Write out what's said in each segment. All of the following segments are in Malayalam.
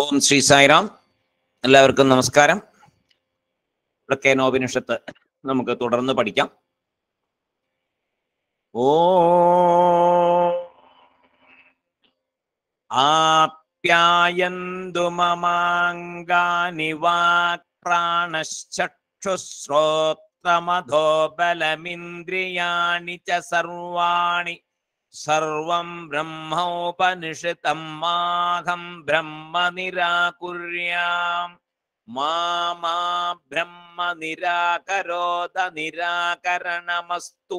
ഓം ശ്രീ സായിറാം എല്ലാവർക്കും നമസ്കാരം പ്രക്കേനോപനിഷത്ത് നമുക്ക് തുടർന്ന് പഠിക്കാം ഓ ആപ്യായന്തു മമാങ്കാനി വാക്പ്രാണശ്ചക്ഷുശ്രോത്രമധോ ബലമിന്ദ്രിയാണി ച സർവാണി सर्वं ब्रह्मोपनिषितं माघं ब्रह्म निराकुर्याम् मा ब्रह्म निराकरणमस्तु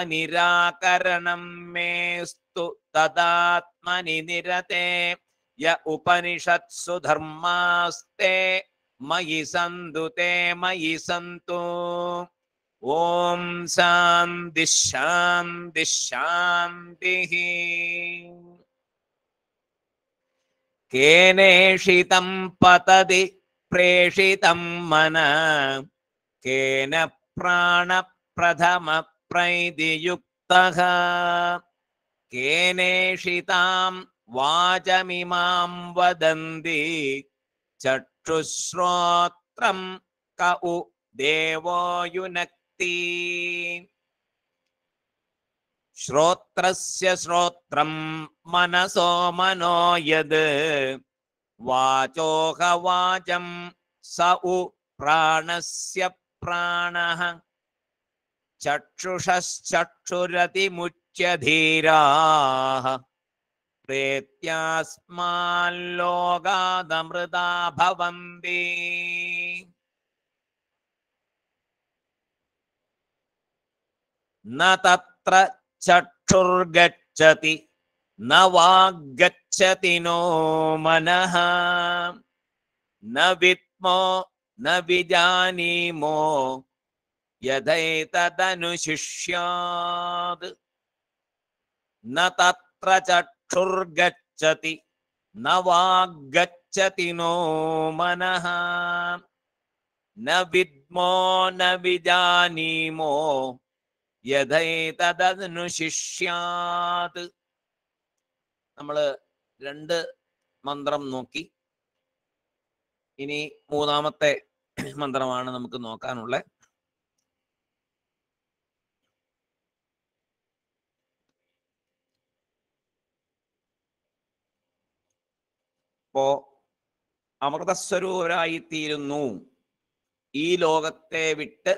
अनिराकरणं मेऽस्तु तदात्मनि निरते य धर्मास्ते मयि सन्तु ते मयि सन्तु सां दिशां दिशान्तिः केनेषितं पतति प्रेषितं मन केन प्राणप्रथमप्रैदियुक्तः केनेषितां वाचमिमां वदन्ति चक्षुश्रोत्रं क उ देवोयुन श्रोत्रस्य श्रोत्रं मनसो मनो यद् वाचोह वाचं स उ प्राणस्य प्राणः चक्षुषश्चक्षुरतिमुच्यधीराः प्रीत्यास्माल्लोगादमृदा भवन्ति न तत्र चक्षुर्गच्छति न वा नो मनः न विद्मो न विजानीमो यथैतदनुशिष्यात् न तत्र चक्षुर्गच्छति न वा नो मनः न विद्मो न विजानीमो യഥൈതദനുശിഷ്യാത് നമ്മൾ രണ്ട് മന്ത്രം നോക്കി ഇനി മൂന്നാമത്തെ മന്ത്രമാണ് നമുക്ക് നോക്കാനുള്ള അപ്പോ അമൃതസ്വരൂപരായിത്തീരുന്നു ഈ ലോകത്തെ വിട്ട്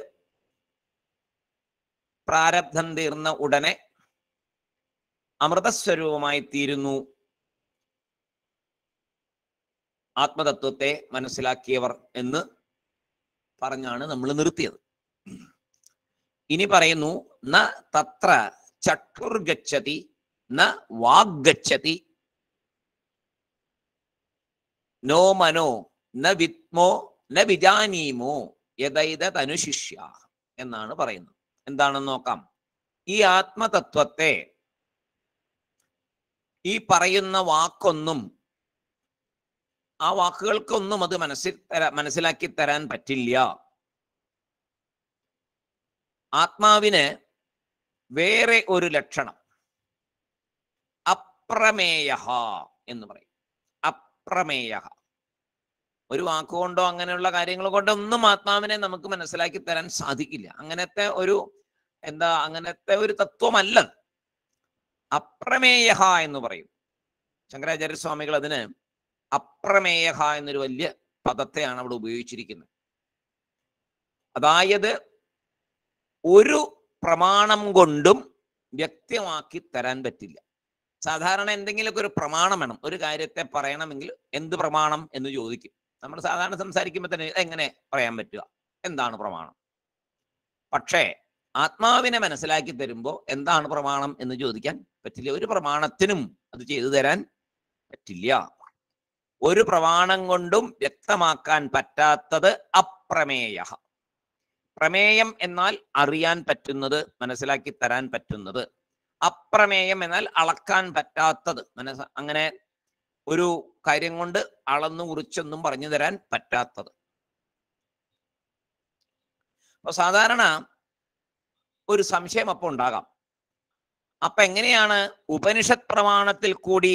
പ്രാരബ്ധം തീർന്ന ഉടനെ അമൃതസ്വരൂപമായി തീരുന്നു ആത്മതത്വത്തെ മനസ്സിലാക്കിയവർ എന്ന് പറഞ്ഞാണ് നമ്മൾ നിർത്തിയത് ഇനി പറയുന്നു ന തത്ര ചക്ഷുർഗച്ഛതി ന വാഗ്ഗച്ഛതി നോ മനോ ന വിത്മോ ന വിജാനീമോ യഥൈതനുശിഷ്യ എന്നാണ് പറയുന്നത് എന്താണെന്ന് നോക്കാം ഈ ആത്മതത്വത്തെ ഈ പറയുന്ന വാക്കൊന്നും ആ വാക്കുകൾക്കൊന്നും അത് മനസ്സിൽ മനസ്സിലാക്കി തരാൻ പറ്റില്ല ആത്മാവിന് വേറെ ഒരു ലക്ഷണം അപ്രമേയ എന്ന് പറയും അപ്രമേയ ഒരു വാക്കുകൊണ്ടോ അങ്ങനെയുള്ള കാര്യങ്ങൾ കൊണ്ടോ ഒന്നും ആത്മാവിനെ നമുക്ക് മനസ്സിലാക്കി തരാൻ സാധിക്കില്ല അങ്ങനത്തെ ഒരു എന്താ അങ്ങനത്തെ ഒരു തത്വമല്ല അപ്രമേയഹ എന്ന് പറയും ശങ്കരാചാര്യ സ്വാമികൾ അതിന് അപ്രമേയഹ എന്നൊരു വലിയ പദത്തെയാണ് അവിടെ ഉപയോഗിച്ചിരിക്കുന്നത് അതായത് ഒരു പ്രമാണം കൊണ്ടും വ്യക്തമാക്കി തരാൻ പറ്റില്ല സാധാരണ എന്തെങ്കിലുമൊക്കെ ഒരു പ്രമാണം വേണം ഒരു കാര്യത്തെ പറയണമെങ്കിൽ എന്ത് പ്രമാണം എന്ന് ചോദിക്കും നമ്മൾ സാധാരണ സംസാരിക്കുമ്പോൾ തന്നെ എങ്ങനെ പറയാൻ പറ്റുക എന്താണ് പ്രമാണം പക്ഷേ ആത്മാവിനെ മനസ്സിലാക്കി തരുമ്പോൾ എന്താണ് പ്രമാണം എന്ന് ചോദിക്കാൻ പറ്റില്ല ഒരു പ്രമാണത്തിനും അത് ചെയ്തു തരാൻ പറ്റില്ല ഒരു പ്രമാണം കൊണ്ടും വ്യക്തമാക്കാൻ പറ്റാത്തത് അപ്രമേയ പ്രമേയം എന്നാൽ അറിയാൻ പറ്റുന്നത് മനസ്സിലാക്കി തരാൻ പറ്റുന്നത് അപ്രമേയം എന്നാൽ അളക്കാൻ പറ്റാത്തത് മനസ്സ് അങ്ങനെ ഒരു കാര്യം കൊണ്ട് അളന്നു കുറിച്ചൊന്നും പറഞ്ഞു തരാൻ പറ്റാത്തത് അപ്പൊ സാധാരണ ഒരു സംശയം അപ്പോൾ ഉണ്ടാകാം അപ്പൊ എങ്ങനെയാണ് ഉപനിഷത് പ്രമാണത്തിൽ കൂടി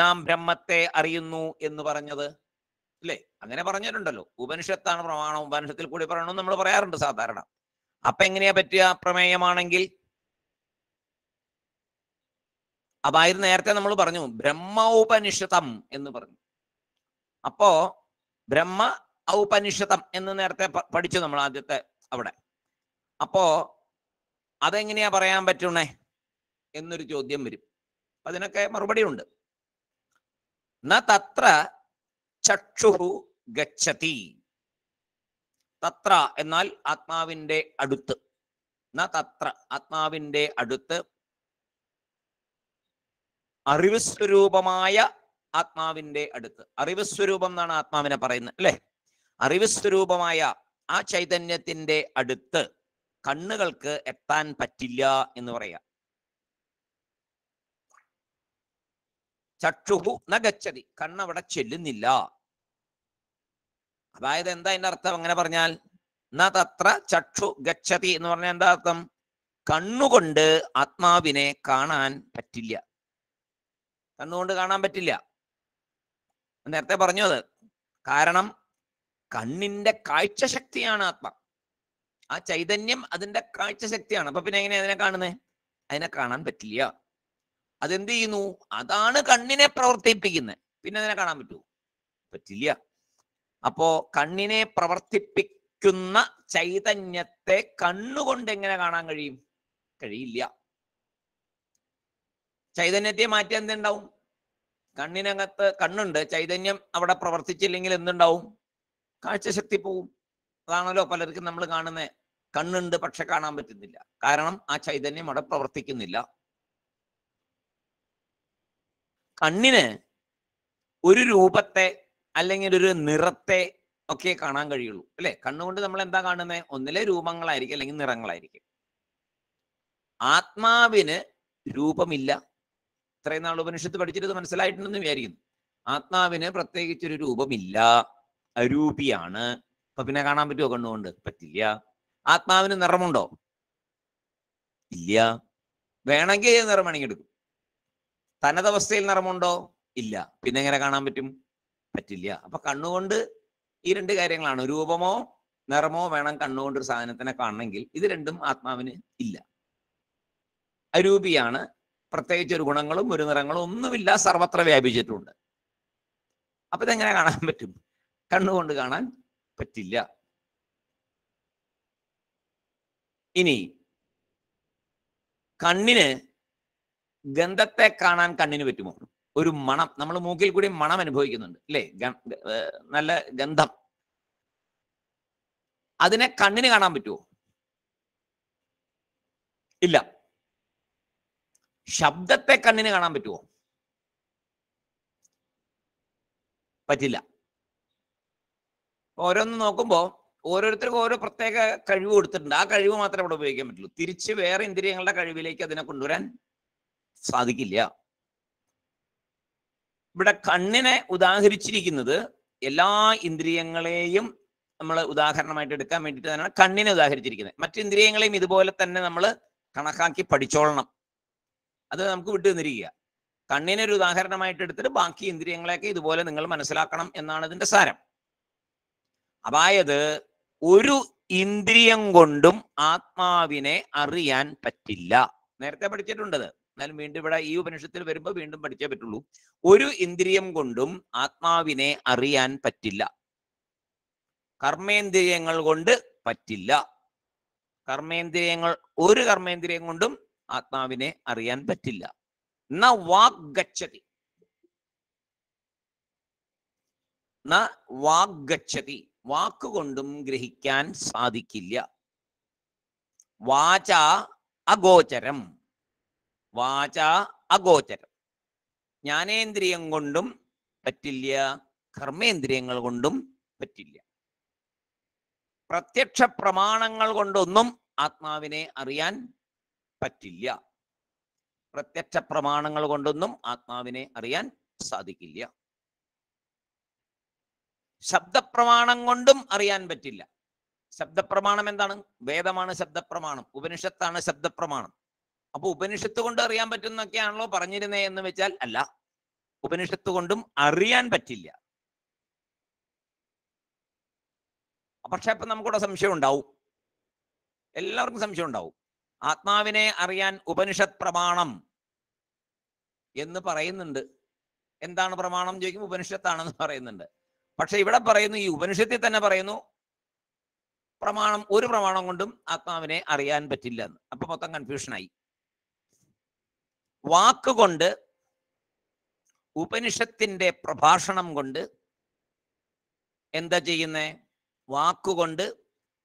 നാം ബ്രഹ്മത്തെ അറിയുന്നു എന്ന് പറഞ്ഞത് അല്ലേ അങ്ങനെ പറഞ്ഞിട്ടുണ്ടല്ലോ ഉപനിഷത്താണ് പ്രമാണം ഉപനിഷത്തിൽ കൂടി പറയണമെന്ന് നമ്മൾ പറയാറുണ്ട് സാധാരണ അപ്പൊ എങ്ങനെയാ പറ്റിയ പ്രമേയമാണെങ്കിൽ അപ്പൊ നേരത്തെ നമ്മൾ പറഞ്ഞു ബ്രഹ്മോപനിഷതം എന്ന് പറഞ്ഞു അപ്പോ ബ്രഹ്മ ഔപനിഷതം എന്ന് നേരത്തെ പഠിച്ചു നമ്മൾ ആദ്യത്തെ അവിടെ അപ്പോ അതെങ്ങനെയാ പറയാൻ പറ്റണേ എന്നൊരു ചോദ്യം വരും അതിനൊക്കെ മറുപടി ഉണ്ട് ന തത്ര ചക്ഷുഹു ഗച്ഛതി തത്ര എന്നാൽ ആത്മാവിന്റെ അടുത്ത് ന തത്ര ആത്മാവിന്റെ അടുത്ത് അറിവ് സ്വരൂപമായ ആത്മാവിന്റെ അടുത്ത് അറിവ് സ്വരൂപം എന്നാണ് ആത്മാവിനെ പറയുന്നത് അല്ലെ അറിവ് സ്വരൂപമായ ആ ചൈതന്യത്തിന്റെ അടുത്ത് കണ്ണുകൾക്ക് എത്താൻ പറ്റില്ല എന്ന് പറയാം ചക്ഷുഹു നഗച്ചതി കണ്ണവിടെ ചെല്ലുന്നില്ല അതായത് എന്താ എന്റെ അർത്ഥം അങ്ങനെ പറഞ്ഞാൽ ന തത്ര ചക്ഷു ഗച്ഛതി എന്ന് പറഞ്ഞാൽ എന്താ അർത്ഥം കണ്ണുകൊണ്ട് ആത്മാവിനെ കാണാൻ പറ്റില്ല കണ്ണുകൊണ്ട് കാണാൻ പറ്റില്ല നേരത്തെ പറഞ്ഞു അത് കാരണം കണ്ണിന്റെ കാഴ്ചശക്തിയാണ് ആത്മ ആ ചൈതന്യം അതിന്റെ കാഴ്ചശക്തിയാണ് അപ്പൊ പിന്നെ എങ്ങനെയാ അതിനെ കാണുന്നത് അതിനെ കാണാൻ പറ്റില്ല അതെന്ത് ചെയ്യുന്നു അതാണ് കണ്ണിനെ പ്രവർത്തിപ്പിക്കുന്നത് പിന്നെ അതിനെ കാണാൻ പറ്റുമോ പറ്റില്ല അപ്പോ കണ്ണിനെ പ്രവർത്തിപ്പിക്കുന്ന ചൈതന്യത്തെ കണ്ണുകൊണ്ട് എങ്ങനെ കാണാൻ കഴിയും കഴിയില്ല ചൈതന്യത്തെ മാറ്റി എന്തുണ്ടാവും കണ്ണിനകത്ത് കണ്ണുണ്ട് ചൈതന്യം അവിടെ പ്രവർത്തിച്ചില്ലെങ്കിൽ എന്തുണ്ടാവും കാഴ്ചശക്തി പോവും അതാണല്ലോ പലർക്കും നമ്മൾ കാണുന്ന കണ്ണുണ്ട് പക്ഷെ കാണാൻ പറ്റുന്നില്ല കാരണം ആ ചൈതന്യം അവിടെ പ്രവർത്തിക്കുന്നില്ല കണ്ണിന് ഒരു രൂപത്തെ അല്ലെങ്കിൽ ഒരു നിറത്തെ ഒക്കെ കാണാൻ കഴിയുള്ളൂ അല്ലെ കണ്ണുകൊണ്ട് നമ്മൾ എന്താ കാണുന്നത് ഒന്നിലെ രൂപങ്ങളായിരിക്കും അല്ലെങ്കിൽ നിറങ്ങളായിരിക്കും ആത്മാവിന് രൂപമില്ല ഇത്രയും നാൾ ഉപനിഷത്ത് പഠിച്ചിട്ട് മനസ്സിലായിട്ടുണ്ടെന്ന് വിചാരിക്കുന്നു ആത്മാവിന് പ്രത്യേകിച്ചൊരു രൂപമില്ല അരൂപിയാണ് അപ്പൊ പിന്നെ കാണാൻ പറ്റുമോ കണ്ണുകൊണ്ട് പറ്റില്ല ആത്മാവിന് നിറമുണ്ടോ ഇല്ല വേണമെങ്കിൽ നിറം വേണമെങ്കിൽ എടുക്കും തനതവസ്ഥയിൽ നിറമുണ്ടോ ഇല്ല പിന്നെ എങ്ങനെ കാണാൻ പറ്റും പറ്റില്ല അപ്പൊ കണ്ണുകൊണ്ട് ഈ രണ്ട് കാര്യങ്ങളാണ് രൂപമോ നിറമോ വേണം കണ്ണുകൊണ്ട് ഒരു സാധനത്തിനെ കാണണമെങ്കിൽ ഇത് രണ്ടും ആത്മാവിന് ഇല്ല അരൂപിയാണ് പ്രത്യേകിച്ച് ഒരു ഗുണങ്ങളും ഒരു നിറങ്ങളും ഒന്നുമില്ല സർവത്ര വ്യാപിച്ചിട്ടുണ്ട് അപ്പൊ ഇതെങ്ങനെ കാണാൻ പറ്റും കണ്ണുകൊണ്ട് കാണാൻ പറ്റില്ല ഇനി കണ്ണിന് ഗന്ധത്തെ കാണാൻ കണ്ണിന് പറ്റുമോ ഒരു മണം നമ്മൾ മൂക്കിൽ കൂടി മണം അനുഭവിക്കുന്നുണ്ട് അല്ലേ നല്ല ഗന്ധം അതിനെ കണ്ണിന് കാണാൻ പറ്റുമോ ഇല്ല ശബ്ദത്തെ കണ്ണിന് കാണാൻ പറ്റുമോ പറ്റില്ല ഓരോന്ന് നോക്കുമ്പോൾ ഓരോരുത്തർക്കും ഓരോ പ്രത്യേക കഴിവ് കൊടുത്തിട്ടുണ്ട് ആ കഴിവ് മാത്രമേ ഇവിടെ ഉപയോഗിക്കാൻ പറ്റുള്ളൂ തിരിച്ച് വേറെ ഇന്ദ്രിയങ്ങളുടെ കഴിവിലേക്ക് അതിനെ കൊണ്ടുവരാൻ സാധിക്കില്ല ഇവിടെ കണ്ണിനെ ഉദാഹരിച്ചിരിക്കുന്നത് എല്ലാ ഇന്ദ്രിയങ്ങളെയും നമ്മൾ ഉദാഹരണമായിട്ട് എടുക്കാൻ വേണ്ടിയിട്ട് തന്നെയാണ് കണ്ണിനെ ഉദാഹരിച്ചിരിക്കുന്നത് മറ്റു ഇന്ദ്രിയങ്ങളെയും ഇതുപോലെ തന്നെ നമ്മൾ കണക്കാക്കി പഠിച്ചോളണം അത് നമുക്ക് വിട്ടു തന്നിരിക്കുക ഒരു ഉദാഹരണമായിട്ട് എടുത്തിട്ട് ബാക്കി ഇന്ദ്രിയങ്ങളെയൊക്കെ ഇതുപോലെ നിങ്ങൾ മനസ്സിലാക്കണം എന്നാണ് ഇതിന്റെ സാരം അതായത് ഒരു ഇന്ദ്രിയം കൊണ്ടും ആത്മാവിനെ അറിയാൻ പറ്റില്ല നേരത്തെ പഠിച്ചിട്ടുണ്ടത് എന്നാലും വീണ്ടും ഇവിടെ ഈ ഉപനിഷത്തിൽ വരുമ്പോൾ വീണ്ടും പഠിച്ചേ പറ്റുള്ളൂ ഒരു ഇന്ദ്രിയം കൊണ്ടും ആത്മാവിനെ അറിയാൻ പറ്റില്ല കർമ്മേന്ദ്രിയങ്ങൾ കൊണ്ട് പറ്റില്ല കർമ്മേന്ദ്രിയങ്ങൾ ഒരു കർമ്മേന്ദ്രിയം കൊണ്ടും ആത്മാവിനെ അറിയാൻ പറ്റില്ല ന വാഗ്ഗച്ഛതി ന വാഗ്ഗച്ഛതി വാക്കുകൊണ്ടും ഗ്രഹിക്കാൻ സാധിക്കില്ല വാച അഗോചരം വാച അഗോചരം ജ്ഞാനേന്ദ്രിയം കൊണ്ടും പറ്റില്ല കർമ്മേന്ദ്രിയങ്ങൾ കൊണ്ടും പറ്റില്ല പ്രത്യക്ഷ പ്രമാണങ്ങൾ കൊണ്ടൊന്നും ആത്മാവിനെ അറിയാൻ പറ്റില്ല പ്രത്യക്ഷ പ്രമാണങ്ങൾ കൊണ്ടൊന്നും ആത്മാവിനെ അറിയാൻ സാധിക്കില്ല ശബ്ദപ്രമാണം കൊണ്ടും അറിയാൻ പറ്റില്ല ശബ്ദപ്രമാണം എന്താണ് വേദമാണ് ശബ്ദപ്രമാണം ഉപനിഷത്താണ് ശബ്ദപ്രമാണം അപ്പൊ ഉപനിഷത്ത് കൊണ്ട് അറിയാൻ പറ്റുന്നൊക്കെയാണല്ലോ പറഞ്ഞിരുന്നേ എന്ന് വെച്ചാൽ അല്ല ഉപനിഷത്ത് കൊണ്ടും അറിയാൻ പറ്റില്ല പക്ഷെ അപ്പൊ നമുക്കിവിടെ സംശയം ഉണ്ടാവും എല്ലാവർക്കും സംശയം ഉണ്ടാവും ആത്മാവിനെ അറിയാൻ ഉപനിഷത് പ്രമാണം എന്ന് പറയുന്നുണ്ട് എന്താണ് പ്രമാണം ചോദിക്കും ഉപനിഷത്താണെന്ന് പറയുന്നുണ്ട് പക്ഷെ ഇവിടെ പറയുന്നു ഈ ഉപനിഷത്തിൽ തന്നെ പറയുന്നു പ്രമാണം ഒരു പ്രമാണം കൊണ്ടും ആത്മാവിനെ അറിയാൻ പറ്റില്ല എന്ന് അപ്പൊ മൊത്തം കൺഫ്യൂഷനായി വാക്കുകൊണ്ട് ഉപനിഷത്തിന്റെ പ്രഭാഷണം കൊണ്ട് എന്താ ചെയ്യുന്നേ വാക്കുകൊണ്ട്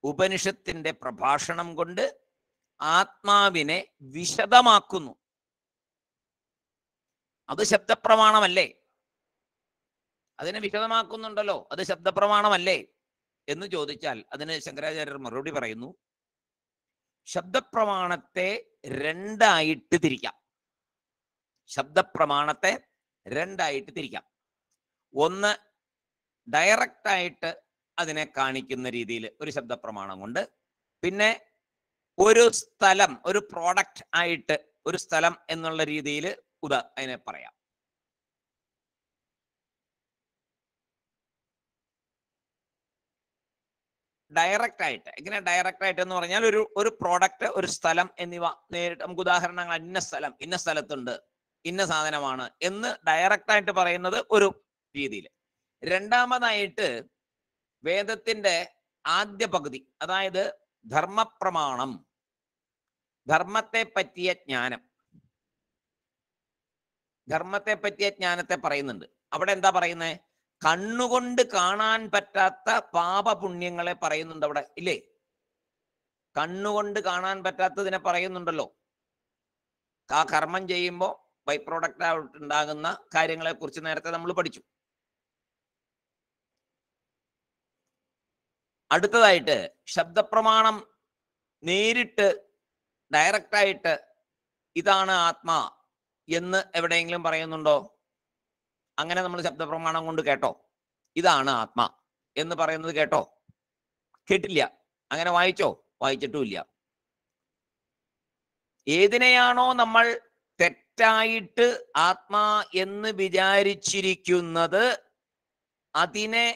ഉപനിഷത്തിന്റെ പ്രഭാഷണം കൊണ്ട് ആത്മാവിനെ വിശദമാക്കുന്നു അത് ശബ്ദപ്രമാണമല്ലേ അതിനെ വിശദമാക്കുന്നുണ്ടല്ലോ അത് ശബ്ദപ്രമാണമല്ലേ എന്ന് ചോദിച്ചാൽ അതിന് ശങ്കരാചാര്യർ മറുപടി പറയുന്നു ശബ്ദപ്രമാണത്തെ രണ്ടായിട്ട് തിരിക്കാം ശബ്ദപ്രമാണത്തെ രണ്ടായിട്ട് തിരിക്കാം ഒന്ന് ഡയറക്റ്റ് ആയിട്ട് അതിനെ കാണിക്കുന്ന രീതിയിൽ ഒരു ശബ്ദപ്രമാണം കൊണ്ട് പിന്നെ ഒരു സ്ഥലം ഒരു പ്രോഡക്റ്റ് ആയിട്ട് ഒരു സ്ഥലം എന്നുള്ള രീതിയിൽ ഉദ അതിനെ പറയാം ഡയറക്റ്റ് ആയിട്ട് എങ്ങനെ ഡയറക്റ്റ് ആയിട്ട് എന്ന് പറഞ്ഞാൽ ഒരു ഒരു പ്രോഡക്റ്റ് ഒരു സ്ഥലം എന്നിവ നേരിട്ട് നമുക്ക് ഉദാഹരണങ്ങൾ ഇന്ന സ്ഥലം ഇന്ന സ്ഥലത്തുണ്ട് ഇന്ന സാധനമാണ് എന്ന് ഡയറക്റ്റ് ആയിട്ട് പറയുന്നത് ഒരു രീതിയിൽ രണ്ടാമതായിട്ട് വേദത്തിന്റെ ആദ്യ പകുതി അതായത് ധർമ്മപ്രമാണം ധർമ്മത്തെ പറ്റിയ ജ്ഞാനം ധർമ്മത്തെ പറ്റിയ ജ്ഞാനത്തെ പറയുന്നുണ്ട് അവിടെ എന്താ പറയുന്നത് കണ്ണുകൊണ്ട് കാണാൻ പറ്റാത്ത പാപപുണ്യങ്ങളെ പറയുന്നുണ്ട് അവിടെ ഇല്ലേ കണ്ണുകൊണ്ട് കാണാൻ പറ്റാത്തതിനെ പറയുന്നുണ്ടല്ലോ ആ കർമ്മം ചെയ്യുമ്പോൾ ബൈ പ്രോഡക്റ്റ് ആയിട്ട് ഉണ്ടാകുന്ന കാര്യങ്ങളെ കുറിച്ച് നേരത്തെ നമ്മൾ പഠിച്ചു അടുത്തതായിട്ട് ശബ്ദപ്രമാണം നേരിട്ട് ഡയറക്റ്റായിട്ട് ഇതാണ് ആത്മാ എന്ന് എവിടെയെങ്കിലും പറയുന്നുണ്ടോ അങ്ങനെ നമ്മൾ ശബ്ദപ്രമാണം കൊണ്ട് കേട്ടോ ഇതാണ് ആത്മാ എന്ന് പറയുന്നത് കേട്ടോ കേട്ടില്ല അങ്ങനെ വായിച്ചോ വായിച്ചിട്ടുമില്ല ഏതിനെയാണോ നമ്മൾ തെറ്റായിട്ട് ആത്മാ എന്ന് വിചാരിച്ചിരിക്കുന്നത് അതിനെ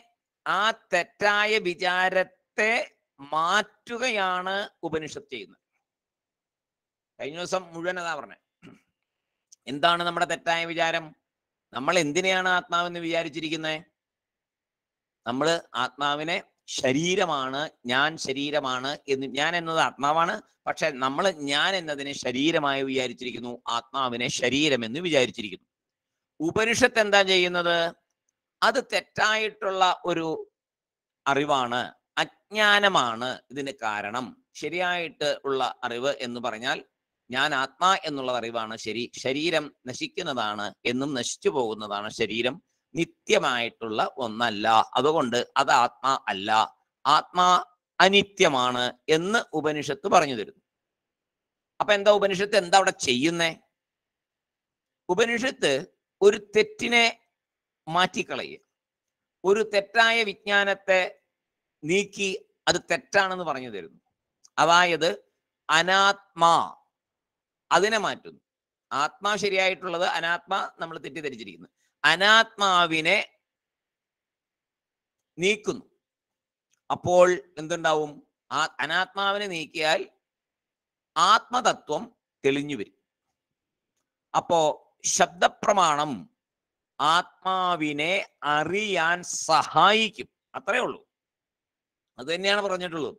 ആ തെറ്റായ വിചാരത്തെ മാറ്റുകയാണ് ഉപനിഷത്ത് ചെയ്യുന്നത് കഴിഞ്ഞ ദിവസം മുഴുവൻ അതാ പറഞ്ഞത് എന്താണ് നമ്മുടെ തെറ്റായ വിചാരം നമ്മൾ എന്തിനെയാണ് ആത്മാവെന്ന് വിചാരിച്ചിരിക്കുന്നത് നമ്മൾ ആത്മാവിനെ ശരീരമാണ് ഞാൻ ശരീരമാണ് എന്ന് ഞാൻ എന്നത് ആത്മാവാണ് പക്ഷെ നമ്മൾ ഞാൻ എന്നതിനെ ശരീരമായി വിചാരിച്ചിരിക്കുന്നു ആത്മാവിനെ ശരീരമെന്ന് വിചാരിച്ചിരിക്കുന്നു ഉപനിഷത്ത് എന്താ ചെയ്യുന്നത് അത് തെറ്റായിട്ടുള്ള ഒരു അറിവാണ് അജ്ഞാനമാണ് ഇതിന് കാരണം ശരിയായിട്ട് ഉള്ള അറിവ് എന്ന് പറഞ്ഞാൽ ഞാൻ ആത്മാ എന്നുള്ളത് അറിവാണ് ശരി ശരീരം നശിക്കുന്നതാണ് എന്നും നശിച്ചു പോകുന്നതാണ് ശരീരം നിത്യമായിട്ടുള്ള ഒന്നല്ല അതുകൊണ്ട് അത് ആത്മാ അല്ല ആത്മാ അനിത്യമാണ് എന്ന് ഉപനിഷത്ത് പറഞ്ഞു തരുന്നു അപ്പൊ എന്താ ഉപനിഷത്ത് എന്താ അവിടെ ചെയ്യുന്നേ ഉപനിഷത്ത് ഒരു തെറ്റിനെ മാറ്റിക്കളയുക ഒരു തെറ്റായ വിജ്ഞാനത്തെ നീക്കി അത് തെറ്റാണെന്ന് പറഞ്ഞു തരുന്നു അതായത് അനാത്മാ അതിനെ മാറ്റുന്നു ആത്മാ ശരിയായിട്ടുള്ളത് അനാത്മ നമ്മൾ തെറ്റിദ്ധരിച്ചിരിക്കുന്നു അനാത്മാവിനെ നീക്കുന്നു അപ്പോൾ എന്തുണ്ടാവും ആ അനാത്മാവിനെ നീക്കിയാൽ ആത്മതത്വം തെളിഞ്ഞു വരും അപ്പോ ശബ്ദപ്രമാണം ആത്മാവിനെ അറിയാൻ സഹായിക്കും അത്രേ ഉള്ളൂ അത് തന്നെയാണ് പറഞ്ഞിട്ടുള്ളത്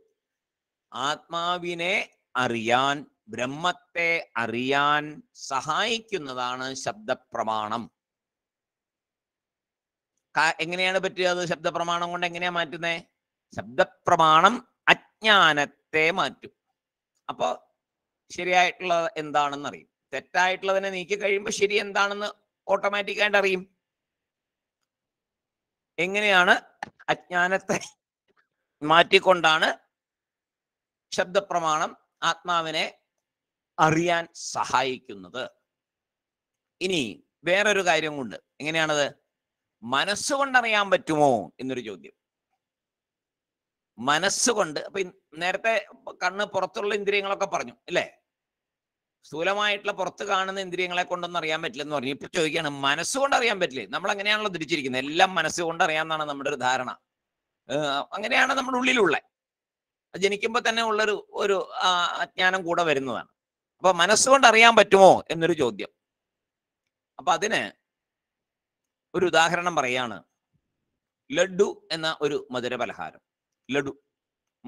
ആത്മാവിനെ അറിയാൻ ബ്രഹ്മത്തെ അറിയാൻ സഹായിക്കുന്നതാണ് ശബ്ദപ്രമാണം എങ്ങനെയാണ് പറ്റുക അത് ശബ്ദപ്രമാണം കൊണ്ട് എങ്ങനെയാ മാറ്റുന്നത് ശബ്ദപ്രമാണം അജ്ഞാനത്തെ മാറ്റും അപ്പോൾ ശരിയായിട്ടുള്ളത് എന്താണെന്ന് അറിയും തെറ്റായിട്ടുള്ളതിനെ നീക്കി കഴിയുമ്പോൾ ശരി എന്താണെന്ന് ഓട്ടോമാറ്റിക്കായിട്ട് അറിയും എങ്ങനെയാണ് അജ്ഞാനത്തെ മാറ്റിക്കൊണ്ടാണ് ശബ്ദപ്രമാണം ആത്മാവിനെ അറിയാൻ സഹായിക്കുന്നത് ഇനി വേറൊരു കാര്യം കൊണ്ട് എങ്ങനെയാണത് മനസ്സുകൊണ്ടറിയാൻ പറ്റുമോ എന്നൊരു ചോദ്യം മനസ്സുകൊണ്ട് അപ്പൊ നേരത്തെ കണ്ണ് പുറത്തുള്ള ഇന്ദ്രിയങ്ങളൊക്കെ പറഞ്ഞു അല്ലേ സ്ഥൂലമായിട്ടുള്ള പുറത്ത് കാണുന്ന ഇന്ദ്രിയങ്ങളെ കൊണ്ടൊന്നും അറിയാൻ പറ്റില്ല എന്ന് പറഞ്ഞു ഇപ്പൊ ചോദിക്കുകയാണ് മനസ്സുകൊണ്ട് അറിയാൻ പറ്റില്ലേ നമ്മൾ അങ്ങനെയാണല്ലോ തിരിച്ചിരിക്കുന്നത് എല്ലാം മനസ്സുകൊണ്ട് അറിയാമെന്നാണ് നമ്മുടെ ഒരു ധാരണ അങ്ങനെയാണ് നമ്മുടെ ഉള്ളിലുള്ള ജനിക്കുമ്പോൾ തന്നെ ഉള്ളൊരു ഒരു അജ്ഞാനം കൂടെ വരുന്നതാണ് അപ്പൊ മനസ്സുകൊണ്ട് അറിയാൻ പറ്റുമോ എന്നൊരു ചോദ്യം അപ്പൊ അതിന് ഒരു ഉദാഹരണം പറയാണ് ലഡു എന്ന ഒരു മധുര പലഹാരം ലഡു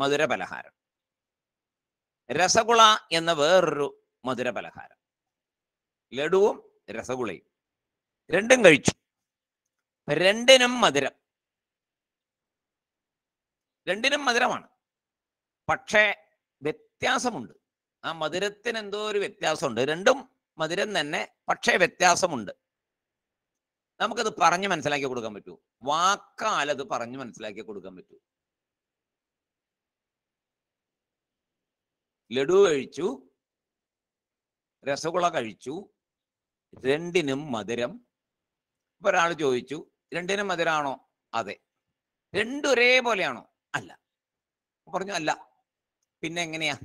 മധുര പലഹാരം രസഗുള എന്ന വേറൊരു മധുര പലഹാരം ലഡുവും രസഗുളയും രണ്ടും കഴിച്ചു രണ്ടിനും മധുരം രണ്ടിനും മധുരമാണ് പക്ഷേ വ്യത്യാസമുണ്ട് ആ മധുരത്തിന് എന്തോ ഒരു വ്യത്യാസമുണ്ട് രണ്ടും മധുരം തന്നെ പക്ഷേ വ്യത്യാസമുണ്ട് നമുക്കത് പറഞ്ഞ് മനസ്സിലാക്കി കൊടുക്കാൻ പറ്റൂ അത് പറഞ്ഞ് മനസ്സിലാക്കി കൊടുക്കാൻ പറ്റൂ ലഡു കഴിച്ചു രസഗുള കഴിച്ചു രണ്ടിനും മധുരം ഇപ്പൊ ഒരാൾ ചോദിച്ചു രണ്ടിനും മധുരമാണോ അതെ പോലെയാണോ അല്ല പറഞ്ഞു അല്ല പിന്നെ എങ്ങനെയാ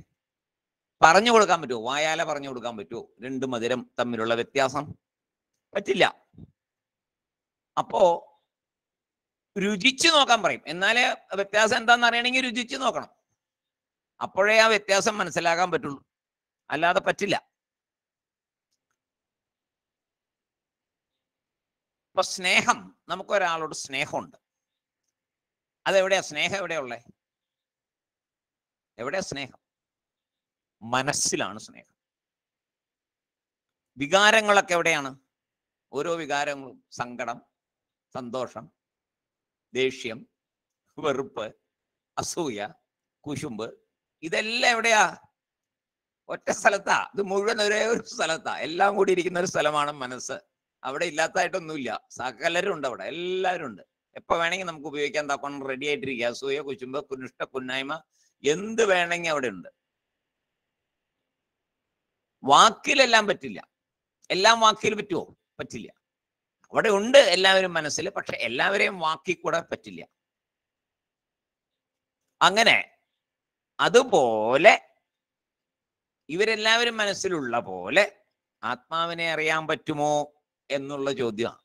പറഞ്ഞു കൊടുക്കാൻ പറ്റുമോ വായാല പറഞ്ഞു കൊടുക്കാൻ പറ്റുമോ രണ്ട് മധുരം തമ്മിലുള്ള വ്യത്യാസം പറ്റില്ല അപ്പോ രുചിച്ചു നോക്കാൻ പറയും എന്നാലേ വ്യത്യാസം എന്താണെന്ന് അറിയണമെങ്കിൽ രുചിച്ചു നോക്കണം അപ്പോഴേ ആ വ്യത്യാസം മനസ്സിലാക്കാൻ പറ്റുള്ളൂ അല്ലാതെ പറ്റില്ല ഇപ്പൊ സ്നേഹം നമുക്കൊരാളോട് സ്നേഹമുണ്ട് അതെവിടെയാ സ്നേഹം എവിടെയുള്ളേ എവിടെയാ സ്നേഹം മനസ്സിലാണ് സ്നേഹം വികാരങ്ങളൊക്കെ എവിടെയാണ് ഓരോ വികാരങ്ങളും സങ്കടം സന്തോഷം ദേഷ്യം വെറുപ്പ് അസൂയ കുശുമ്പ് ഇതെല്ലാം എവിടെയാ ഒറ്റ സ്ഥലത്താ ഇത് മുഴുവൻ ഒരേ ഒരു സ്ഥലത്താ എല്ലാം കൂടി ഇരിക്കുന്ന ഒരു സ്ഥലമാണ് മനസ്സ് അവിടെ ഇല്ലാത്തതായിട്ടൊന്നുമില്ല സകലരും ഉണ്ട് അവിടെ എല്ലാവരും ഉണ്ട് എപ്പോൾ വേണമെങ്കിൽ നമുക്ക് ഉപയോഗിക്കാൻ തക്കോണം റെഡി ആയിട്ടിരിക്കുക അസൂയ കുശുമ്പ് കുനിഷ്ട കുന്നായ്മ എന്ത് വേണമെങ്കിൽ അവിടെ ഉണ്ട് വാക്കിലെല്ലാം പറ്റില്ല എല്ലാം വാക്കിൽ പറ്റുമോ പറ്റില്ല അവിടെ ഉണ്ട് എല്ലാവരും മനസ്സിൽ പക്ഷെ എല്ലാവരെയും വാക്കി കൂടെ പറ്റില്ല അങ്ങനെ അതുപോലെ ഇവരെല്ലാവരും മനസ്സിലുള്ള പോലെ ആത്മാവിനെ അറിയാൻ പറ്റുമോ എന്നുള്ള ചോദ്യമാണ്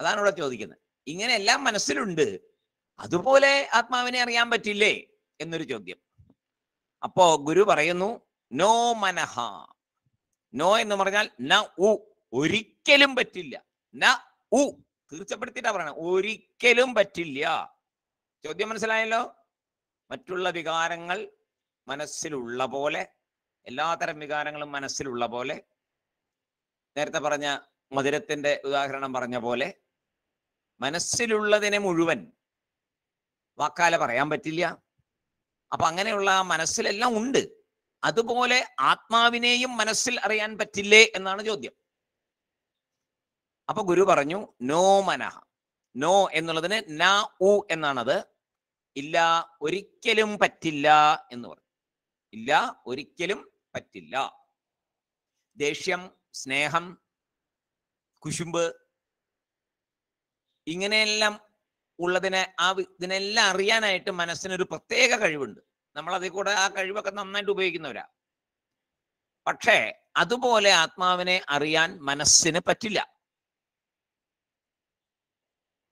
അതാണ് ഇവിടെ ചോദിക്കുന്നത് ഇങ്ങനെ എല്ലാം മനസ്സിലുണ്ട് അതുപോലെ ആത്മാവിനെ അറിയാൻ പറ്റില്ലേ എന്നൊരു ചോദ്യം അപ്പോ ഗുരു പറയുന്നു നോ മനഹ നോ എന്ന് പറഞ്ഞാൽ ന ഉ ഒരിക്കലും പറ്റില്ല ന ഉ തീർച്ചപ്പെടുത്തിട്ടാ പറയണം ഒരിക്കലും പറ്റില്ല ചോദ്യം മനസ്സിലായല്ലോ മറ്റുള്ള വികാരങ്ങൾ മനസ്സിലുള്ള പോലെ എല്ലാതരം വികാരങ്ങളും മനസ്സിലുള്ള പോലെ നേരത്തെ പറഞ്ഞ മധുരത്തിന്റെ ഉദാഹരണം പറഞ്ഞ പോലെ മനസ്സിലുള്ളതിനെ മുഴുവൻ വാക്കാല പറയാൻ പറ്റില്ല അപ്പൊ അങ്ങനെയുള്ള മനസ്സിലെല്ലാം ഉണ്ട് അതുപോലെ ആത്മാവിനെയും മനസ്സിൽ അറിയാൻ പറ്റില്ലേ എന്നാണ് ചോദ്യം അപ്പൊ ഗുരു പറഞ്ഞു നോ മനഃ നോ എന്നുള്ളതിന് ന ഉ എന്നാണത് ഇല്ല ഒരിക്കലും പറ്റില്ല എന്ന് പറഞ്ഞു ഇല്ല ഒരിക്കലും പറ്റില്ല ദേഷ്യം സ്നേഹം കുശുമ്പ് ഇങ്ങനെയെല്ലാം ഉള്ളതിനെ ആ ഇതിനെല്ലാം അറിയാനായിട്ട് മനസ്സിനൊരു പ്രത്യേക കഴിവുണ്ട് നമ്മൾ കൂടെ ആ കഴിവൊക്കെ നന്നായിട്ട് ഉപയോഗിക്കുന്നവരാ പക്ഷേ അതുപോലെ ആത്മാവിനെ അറിയാൻ മനസ്സിന് പറ്റില്ല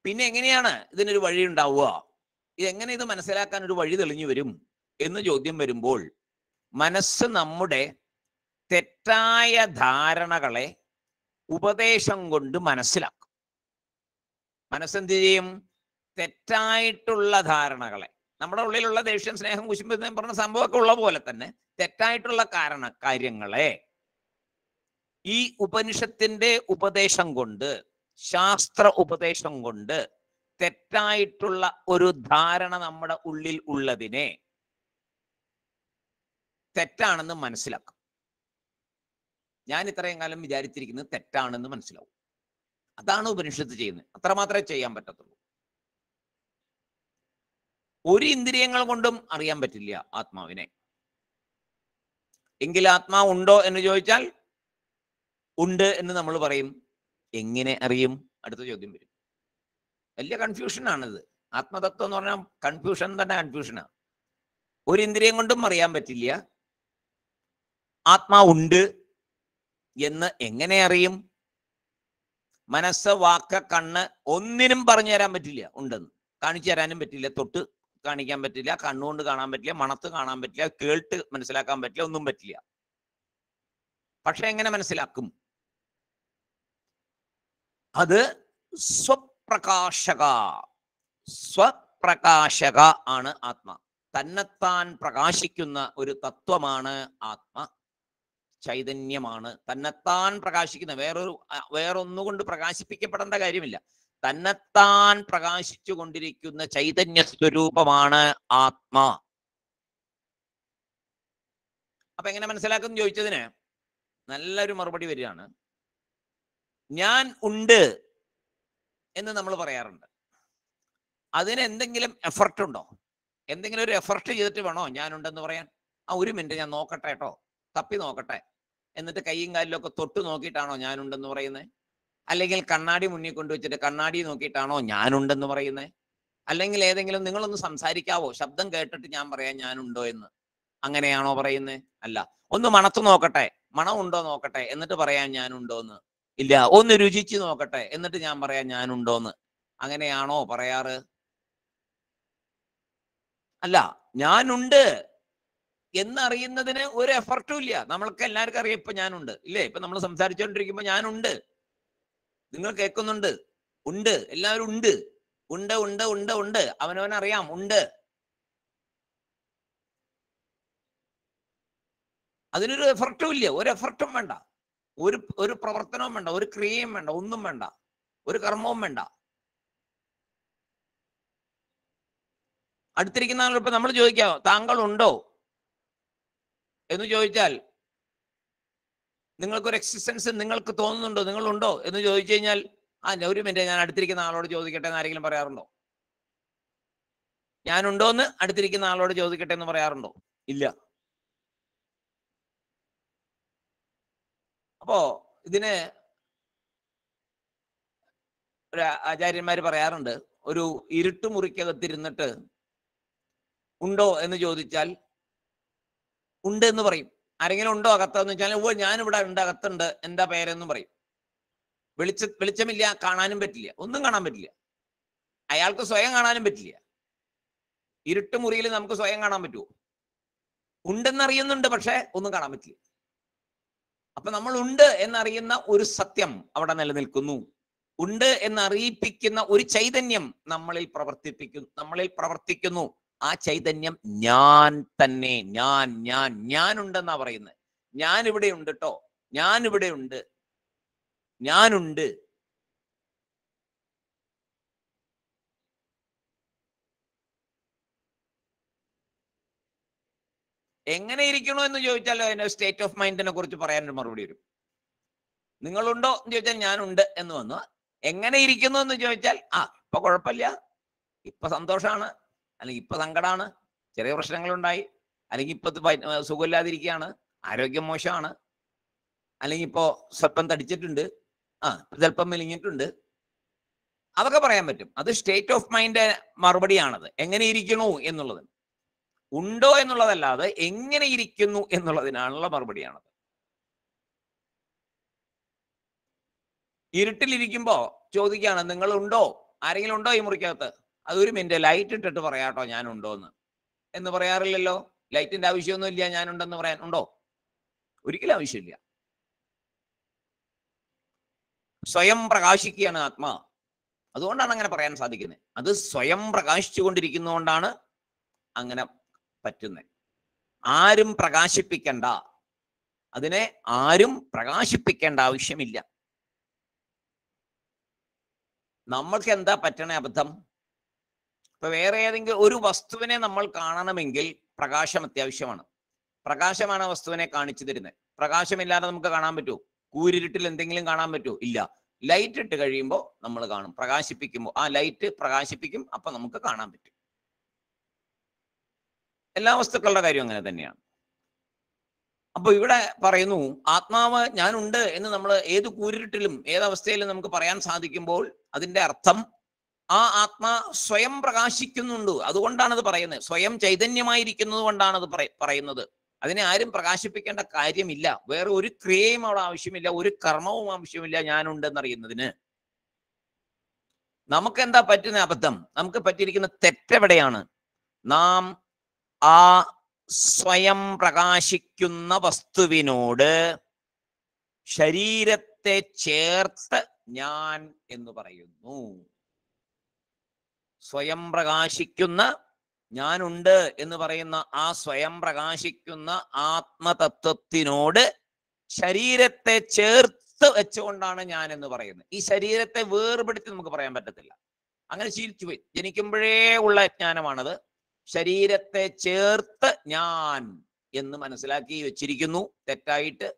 പിന്നെ എങ്ങനെയാണ് ഇതിനൊരു വഴി ഉണ്ടാവുക ഇതെങ്ങനെ ഇത് മനസ്സിലാക്കാൻ ഒരു വഴി തെളിഞ്ഞു വരും എന്ന് ചോദ്യം വരുമ്പോൾ മനസ്സ് നമ്മുടെ തെറ്റായ ധാരണകളെ ഉപദേശം കൊണ്ട് മനസ്സിലാക്കും മനസ്സെന്ത് ചെയ്യും തെറ്റായിട്ടുള്ള ധാരണകളെ നമ്മുടെ ഉള്ളിലുള്ള ദേഷ്യം സ്നേഹം കുശുമ്പെന്ന് പറഞ്ഞ സംഭവമൊക്കെ ഉള്ള പോലെ തന്നെ തെറ്റായിട്ടുള്ള കാരണ കാര്യങ്ങളെ ഈ ഉപനിഷത്തിന്റെ ഉപദേശം കൊണ്ട് ശാസ്ത്ര ഉപദേശം കൊണ്ട് തെറ്റായിട്ടുള്ള ഒരു ധാരണ നമ്മുടെ ഉള്ളിൽ ഉള്ളതിനെ തെറ്റാണെന്ന് മനസ്സിലാക്കും ഞാൻ ഇത്രയും കാലം വിചാരിച്ചിരിക്കുന്നത് തെറ്റാണെന്ന് മനസ്സിലാവും അതാണ് ഉപനിഷത്ത് ചെയ്യുന്നത് അത്രമാത്രമേ ചെയ്യാൻ പറ്റത്തുള്ളൂ ഒരു ഇന്ദ്രിയങ്ങൾ കൊണ്ടും അറിയാൻ പറ്റില്ല ആത്മാവിനെ എങ്കിൽ ആത്മാവ് ഉണ്ടോ എന്ന് ചോദിച്ചാൽ ഉണ്ട് എന്ന് നമ്മൾ പറയും എങ്ങനെ അറിയും അടുത്ത ചോദ്യം വരും വലിയ കൺഫ്യൂഷനാണിത് ആത്മതത്വം എന്ന് പറഞ്ഞാൽ കൺഫ്യൂഷൻ തന്നെ കൺഫ്യൂഷനാണ് ഒരു ഇന്ദ്രിയം കൊണ്ടും അറിയാൻ പറ്റില്ല ഉണ്ട് എന്ന് എങ്ങനെ അറിയും മനസ്സ് വാക്ക് കണ്ണ് ഒന്നിനും പറഞ്ഞു തരാൻ പറ്റില്ല ഉണ്ടെന്ന് കാണിച്ചു തരാനും പറ്റില്ല തൊട്ട് കാണിക്കാൻ പറ്റില്ല കണ്ണുകൊണ്ട് കാണാൻ പറ്റില്ല മണത്ത് കാണാൻ പറ്റില്ല കേൾട്ട് മനസ്സിലാക്കാൻ പറ്റില്ല ഒന്നും പറ്റില്ല പക്ഷെ എങ്ങനെ മനസ്സിലാക്കും അത് സ്വപ്രകാശക സ്വപ്രകാശക ആണ് ആത്മ തന്നെത്താൻ പ്രകാശിക്കുന്ന ഒരു തത്വമാണ് ആത്മ ചൈതന്യമാണ് തന്നെത്താൻ പ്രകാശിക്കുന്ന വേറൊരു വേറൊന്നുകൊണ്ട് പ്രകാശിപ്പിക്കപ്പെടേണ്ട കാര്യമില്ല തന്നെത്താൻ പ്രകാശിച്ചു കൊണ്ടിരിക്കുന്ന ചൈതന്യ സ്വരൂപമാണ് ആത്മ അപ്പൊ എങ്ങനെ മനസ്സിലാക്കും ചോദിച്ചതിന് നല്ലൊരു മറുപടി വരികയാണ് ഞാൻ ഉണ്ട് എന്ന് നമ്മൾ പറയാറുണ്ട് അതിന് എന്തെങ്കിലും എഫർട്ട് ഉണ്ടോ എന്തെങ്കിലും ഒരു എഫർട്ട് ചെയ്തിട്ട് വേണോ ഞാനുണ്ടെന്ന് പറയാൻ ആ ഒരു മിനിറ്റ് ഞാൻ നോക്കട്ടെ കേട്ടോ തപ്പി നോക്കട്ടെ എന്നിട്ട് കൈയും കാലിലൊക്കെ തൊട്ട് നോക്കിയിട്ടാണോ ഞാനുണ്ടെന്ന് പറയുന്നത് അല്ലെങ്കിൽ കണ്ണാടി മുന്നിൽ കൊണ്ടുവച്ചിട്ട് കണ്ണാടി നോക്കിയിട്ടാണോ ഞാനുണ്ടെന്ന് പറയുന്നത് അല്ലെങ്കിൽ ഏതെങ്കിലും നിങ്ങളൊന്ന് സംസാരിക്കാവോ ശബ്ദം കേട്ടിട്ട് ഞാൻ പറയാം ഞാനുണ്ടോ എന്ന് അങ്ങനെയാണോ പറയുന്നത് അല്ല ഒന്ന് മണത്ത് നോക്കട്ടെ മണം ഉണ്ടോ നോക്കട്ടെ എന്നിട്ട് പറയാം ഞാനുണ്ടോ എന്ന് ഇല്ല ഒന്ന് രുചിച്ച് നോക്കട്ടെ എന്നിട്ട് ഞാൻ പറയാം ഞാനുണ്ടോ എന്ന് അങ്ങനെയാണോ പറയാറ് അല്ല ഞാനുണ്ട് എന്നറിയുന്നതിന് ഒരു എഫർട്ടും ഇല്ല നമ്മൾക്ക് എല്ലാവർക്കും അറിയാം ഇപ്പൊ ഞാനുണ്ട് ഇല്ലേ ഇപ്പൊ നമ്മൾ സംസാരിച്ചുകൊണ്ടിരിക്കുമ്പോൾ ഞാനുണ്ട് നിങ്ങൾ കേൾക്കുന്നുണ്ട് ഉണ്ട് എല്ലാവരും ഉണ്ട് ഉണ്ട് ഉണ്ട് ഉണ്ട് ഉണ്ട് അറിയാം ഉണ്ട് അതിനൊരു എഫർട്ടും ഇല്ല ഒരു എഫർട്ടും വേണ്ട ഒരു ഒരു പ്രവർത്തനവും വേണ്ട ഒരു ക്രിയയും വേണ്ട ഒന്നും വേണ്ട ഒരു കർമ്മവും വേണ്ട അടുത്തിരിക്കുന്ന ആളിപ്പോ നമ്മൾ ചോദിക്കാം താങ്കൾ ഉണ്ടോ എന്ന് ചോദിച്ചാൽ നിങ്ങൾക്കൊരു എക്സിസ്റ്റൻസ് നിങ്ങൾക്ക് തോന്നുന്നുണ്ടോ നിങ്ങളുണ്ടോ എന്ന് ചോദിച്ചു കഴിഞ്ഞാൽ ആ ഒരു മിനിറ്റ് ഞാൻ അടുത്തിരിക്കുന്ന ആളോട് ചോദിക്കട്ടെ എന്ന് ആരെങ്കിലും പറയാറുണ്ടോ ഞാനുണ്ടോ എന്ന് അടുത്തിരിക്കുന്ന ആളോട് ചോദിക്കട്ടെ എന്ന് പറയാറുണ്ടോ ഇല്ല അപ്പോ ഇതിന് ഒരു ആചാര്യന്മാർ പറയാറുണ്ട് ഒരു ഇരുട്ടുമുറിക്കകത്തിരുന്നിട്ട് ഉണ്ടോ എന്ന് ചോദിച്ചാൽ ഉണ്ട് എന്ന് പറയും ആരെങ്കിലും ഉണ്ടോ അകത്തെന്ന് വെച്ചാൽ ഓ ഞാനിവിടെ ഉണ്ട് അകത്തുണ്ട് എന്താ പേരെന്ന് പറയും വെളിച്ച വെളിച്ചമില്ല കാണാനും പറ്റില്ല ഒന്നും കാണാൻ പറ്റില്ല അയാൾക്ക് സ്വയം കാണാനും പറ്റില്ല ഇരുട്ട് മുറിയിൽ നമുക്ക് സ്വയം കാണാൻ പറ്റുമോ ഉണ്ടെന്നറിയുന്നുണ്ട് പക്ഷെ ഒന്നും കാണാൻ പറ്റില്ല അപ്പൊ നമ്മൾ ഉണ്ട് എന്നറിയുന്ന ഒരു സത്യം അവിടെ നിലനിൽക്കുന്നു ഉണ്ട് എന്ന് അറിയിപ്പിക്കുന്ന ഒരു ചൈതന്യം നമ്മളിൽ പ്രവർത്തിപ്പിക്കുന്നു നമ്മളിൽ പ്രവർത്തിക്കുന്നു ആ ചൈതന്യം ഞാൻ തന്നെ ഞാൻ ഞാൻ ഞാൻ ഉണ്ടെന്നാ പറയുന്നത് ഞാൻ ഇവിടെ ഉണ്ട് കേട്ടോ ഞാൻ ഇവിടെ ഉണ്ട് ഞാനുണ്ട് എങ്ങനെ ഇരിക്കണോ എന്ന് ചോദിച്ചാൽ അതിന്റെ സ്റ്റേറ്റ് ഓഫ് മൈൻഡിനെ കുറിച്ച് പറയാനൊരു മറുപടി വരും നിങ്ങളുണ്ടോ എന്ന് ചോദിച്ചാൽ ഞാനുണ്ട് എന്ന് വന്നു എങ്ങനെ ഇരിക്കുന്നു എന്ന് ചോദിച്ചാൽ ആ ഇപ്പൊ കുഴപ്പമില്ല ഇപ്പൊ സന്തോഷമാണ് അല്ലെങ്കിൽ ഇപ്പൊ സങ്കടമാണ് ചെറിയ പ്രശ്നങ്ങളുണ്ടായി അല്ലെങ്കിൽ ഇപ്പൊ സുഖമില്ലാതിരിക്കുകയാണ് ആരോഗ്യം മോശമാണ് അല്ലെങ്കിൽ ഇപ്പോ സ്വല്പം തടിച്ചിട്ടുണ്ട് ആ ചിലപ്പം മെലിഞ്ഞിട്ടുണ്ട് അതൊക്കെ പറയാൻ പറ്റും അത് സ്റ്റേറ്റ് ഓഫ് മൈൻഡ് മറുപടിയാണത് എങ്ങനെ ഇരിക്കണു എന്നുള്ളത് ഉണ്ടോ എന്നുള്ളതല്ലാതെ എങ്ങനെ ഇരിക്കുന്നു എന്നുള്ളതിനാണുള്ള മറുപടിയാണത് ഇരുട്ടിലിരിക്കുമ്പോ ചോദിക്കുകയാണ് നിങ്ങൾ ഉണ്ടോ ആരെങ്കിലും ഉണ്ടോ ഈ മുറിക്കകത്ത് അതൊരു മിനിറ്റ് ലൈറ്റ് ഇട്ടിട്ട് പറയാട്ടോ ഞാനുണ്ടോ എന്ന് എന്ന് പറയാറില്ലല്ലോ ലൈറ്റിന്റെ ആവശ്യമൊന്നുമില്ല ഞാനുണ്ടെന്ന് പറയാൻ ഉണ്ടോ ഒരിക്കലും ആവശ്യമില്ല സ്വയം പ്രകാശിക്കുകയാണ് ആത്മാ അതുകൊണ്ടാണ് അങ്ങനെ പറയാൻ സാധിക്കുന്നത് അത് സ്വയം പ്രകാശിച്ചുകൊണ്ടിരിക്കുന്നതുകൊണ്ടാണ് അങ്ങനെ പറ്റുന്നത് ആരും പ്രകാശിപ്പിക്കണ്ട അതിനെ ആരും പ്രകാശിപ്പിക്കേണ്ട ആവശ്യമില്ല നമ്മൾക്ക് എന്താ പറ്റണേ അബദ്ധം ഇപ്പൊ വേറെ ഏതെങ്കിലും ഒരു വസ്തുവിനെ നമ്മൾ കാണണമെങ്കിൽ പ്രകാശം അത്യാവശ്യമാണ് പ്രകാശമാണ് വസ്തുവിനെ കാണിച്ചു തരുന്നത് പ്രകാശമില്ലാതെ നമുക്ക് കാണാൻ പറ്റൂ കൂരിരുട്ടിൽ എന്തെങ്കിലും കാണാൻ പറ്റൂ ഇല്ല ലൈറ്റ് ഇട്ട് കഴിയുമ്പോൾ നമ്മൾ കാണും പ്രകാശിപ്പിക്കുമ്പോൾ ആ ലൈറ്റ് പ്രകാശിപ്പിക്കും അപ്പൊ നമുക്ക് കാണാൻ പറ്റും എല്ലാ വസ്തുക്കളുടെ കാര്യം അങ്ങനെ തന്നെയാണ് അപ്പൊ ഇവിടെ പറയുന്നു ആത്മാവ് ഞാനുണ്ട് എന്ന് നമ്മൾ ഏത് കൂരിട്ടിലും ഏത് നമുക്ക് പറയാൻ സാധിക്കുമ്പോൾ അതിന്റെ അർത്ഥം ആ ആത്മാ സ്വയം പ്രകാശിക്കുന്നുണ്ട് അതുകൊണ്ടാണ് അത് പറയുന്നത് സ്വയം ചൈതന്യമായിരിക്കുന്നത് കൊണ്ടാണ് അത് പറയുന്നത് അതിനെ ആരും പ്രകാശിപ്പിക്കേണ്ട കാര്യമില്ല വേറെ ഒരു ക്രിയയും അവിടെ ആവശ്യമില്ല ഒരു കർമ്മവും ആവശ്യമില്ല ഞാനുണ്ടെന്നറിയുന്നതിന് നമുക്ക് എന്താ പറ്റുന്ന അബദ്ധം നമുക്ക് പറ്റിയിരിക്കുന്ന തെറ്റെവിടെയാണ് നാം ആ സ്വയം പ്രകാശിക്കുന്ന വസ്തുവിനോട് ശരീരത്തെ ചേർത്ത് ഞാൻ എന്ന് പറയുന്നു സ്വയം പ്രകാശിക്കുന്ന ഞാനുണ്ട് എന്ന് പറയുന്ന ആ സ്വയം പ്രകാശിക്കുന്ന ആത്മതത്വത്തിനോട് ശരീരത്തെ ചേർത്ത് വെച്ചുകൊണ്ടാണ് ഞാൻ എന്ന് പറയുന്നത് ഈ ശരീരത്തെ വേർപെടുത്തി നമുക്ക് പറയാൻ പറ്റത്തില്ല അങ്ങനെ ശീലിച്ചു പോയി ജനിക്കുമ്പോഴേ ഉള്ള അജ്ഞാനമാണത് ശരീരത്തെ ചേർത്ത് ഞാൻ എന്ന് മനസ്സിലാക്കി വെച്ചിരിക്കുന്നു തെറ്റായിട്ട്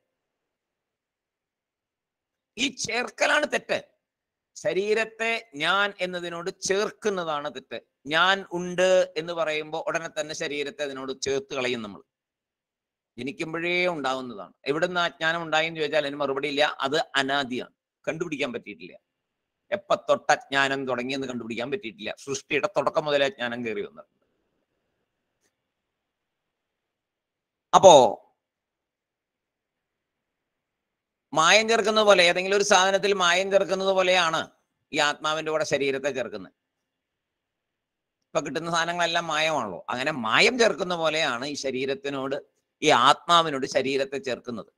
ഈ ചേർക്കലാണ് തെറ്റ് ശരീരത്തെ ഞാൻ എന്നതിനോട് ചേർക്കുന്നതാണ് തെറ്റ് ഞാൻ ഉണ്ട് എന്ന് പറയുമ്പോൾ ഉടനെ തന്നെ ശരീരത്തെ അതിനോട് ചേർത്ത് കളയും നമ്മൾ ജനിക്കുമ്പോഴേ ഉണ്ടാവുന്നതാണ് എവിടുന്ന് അജ്ഞാനം ജ്ഞാനം ഉണ്ടായെന്ന് ചോദിച്ചാൽ അതിന് മറുപടി ഇല്ല അത് അനാദിയാണ് കണ്ടുപിടിക്കാൻ പറ്റിയിട്ടില്ല എപ്പ തൊട്ട അജ്ഞാനം തുടങ്ങിയെന്ന് കണ്ടുപിടിക്കാൻ പറ്റിയിട്ടില്ല സൃഷ്ടിയുടെ തുടക്കം മുതലേ അജ്ഞാനം കയറി വന്നിട്ടുണ്ട് അപ്പോ മായം ചേർക്കുന്നത് പോലെ ഏതെങ്കിലും ഒരു സാധനത്തിൽ മായം ചേർക്കുന്നത് പോലെയാണ് ഈ ആത്മാവിന്റെ കൂടെ ശരീരത്തെ ചേർക്കുന്നത് ഇപ്പൊ കിട്ടുന്ന സാധനങ്ങളെല്ലാം മായമാണല്ലോ അങ്ങനെ മായം ചേർക്കുന്ന പോലെയാണ് ഈ ശരീരത്തിനോട് ഈ ആത്മാവിനോട് ശരീരത്തെ ചേർക്കുന്നത്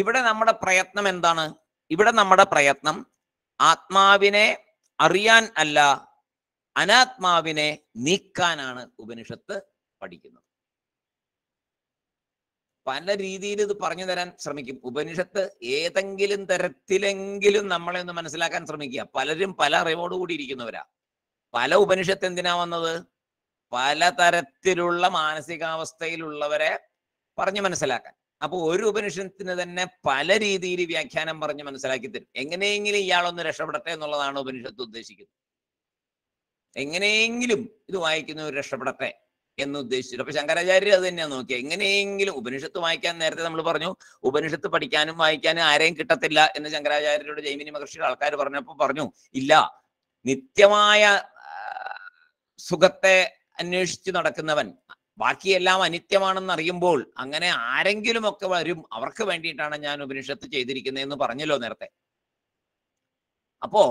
ഇവിടെ നമ്മുടെ പ്രയത്നം എന്താണ് ഇവിടെ നമ്മുടെ പ്രയത്നം ആത്മാവിനെ അറിയാൻ അല്ല അനാത്മാവിനെ നീക്കാനാണ് ഉപനിഷത്ത് പഠിക്കുന്നത് പല രീതിയിൽ ഇത് പറഞ്ഞു തരാൻ ശ്രമിക്കും ഉപനിഷത്ത് ഏതെങ്കിലും തരത്തിലെങ്കിലും നമ്മളെ ഒന്ന് മനസ്സിലാക്കാൻ ശ്രമിക്കുക പലരും പല അറിവോട് കൂടി ഇരിക്കുന്നവരാ പല ഉപനിഷത്ത് എന്തിനാ വന്നത് പല തരത്തിലുള്ള മാനസികാവസ്ഥയിലുള്ളവരെ പറഞ്ഞു മനസ്സിലാക്കാൻ അപ്പൊ ഒരു ഉപനിഷത്തിന് തന്നെ പല രീതിയിൽ വ്യാഖ്യാനം പറഞ്ഞ് മനസ്സിലാക്കി തരും എങ്ങനെയെങ്കിലും ഇയാളൊന്ന് രക്ഷപ്പെടട്ടെ എന്നുള്ളതാണ് ഉപനിഷത്ത് ഉദ്ദേശിക്കുന്നത് എങ്ങനെയെങ്കിലും ഇത് വായിക്കുന്നവർ രക്ഷപ്പെടട്ടെ എന്ന് ഉദ്ദേശിച്ചിട്ട് അപ്പൊ ശങ്കരാചാര്യർ അത് തന്നെയാണ് നോക്കിയത് എങ്ങനെയെങ്കിലും ഉപനിഷത്ത് വായിക്കാൻ നേരത്തെ നമ്മൾ പറഞ്ഞു ഉപനിഷത്ത് പഠിക്കാനും വായിക്കാനും ആരെയും കിട്ടത്തില്ല എന്ന് ശങ്കരാചാര്യരോട് ജൈമിനി മഹർഷിയുടെ ആൾക്കാർ പറഞ്ഞപ്പോൾ പറഞ്ഞു ഇല്ല നിത്യമായ സുഖത്തെ അന്വേഷിച്ചു നടക്കുന്നവൻ ബാക്കിയെല്ലാം അനിത്യമാണെന്ന് അറിയുമ്പോൾ അങ്ങനെ ആരെങ്കിലും ഒക്കെ വരും അവർക്ക് വേണ്ടിയിട്ടാണ് ഞാൻ ഉപനിഷത്ത് എന്ന് പറഞ്ഞല്ലോ നേരത്തെ അപ്പോ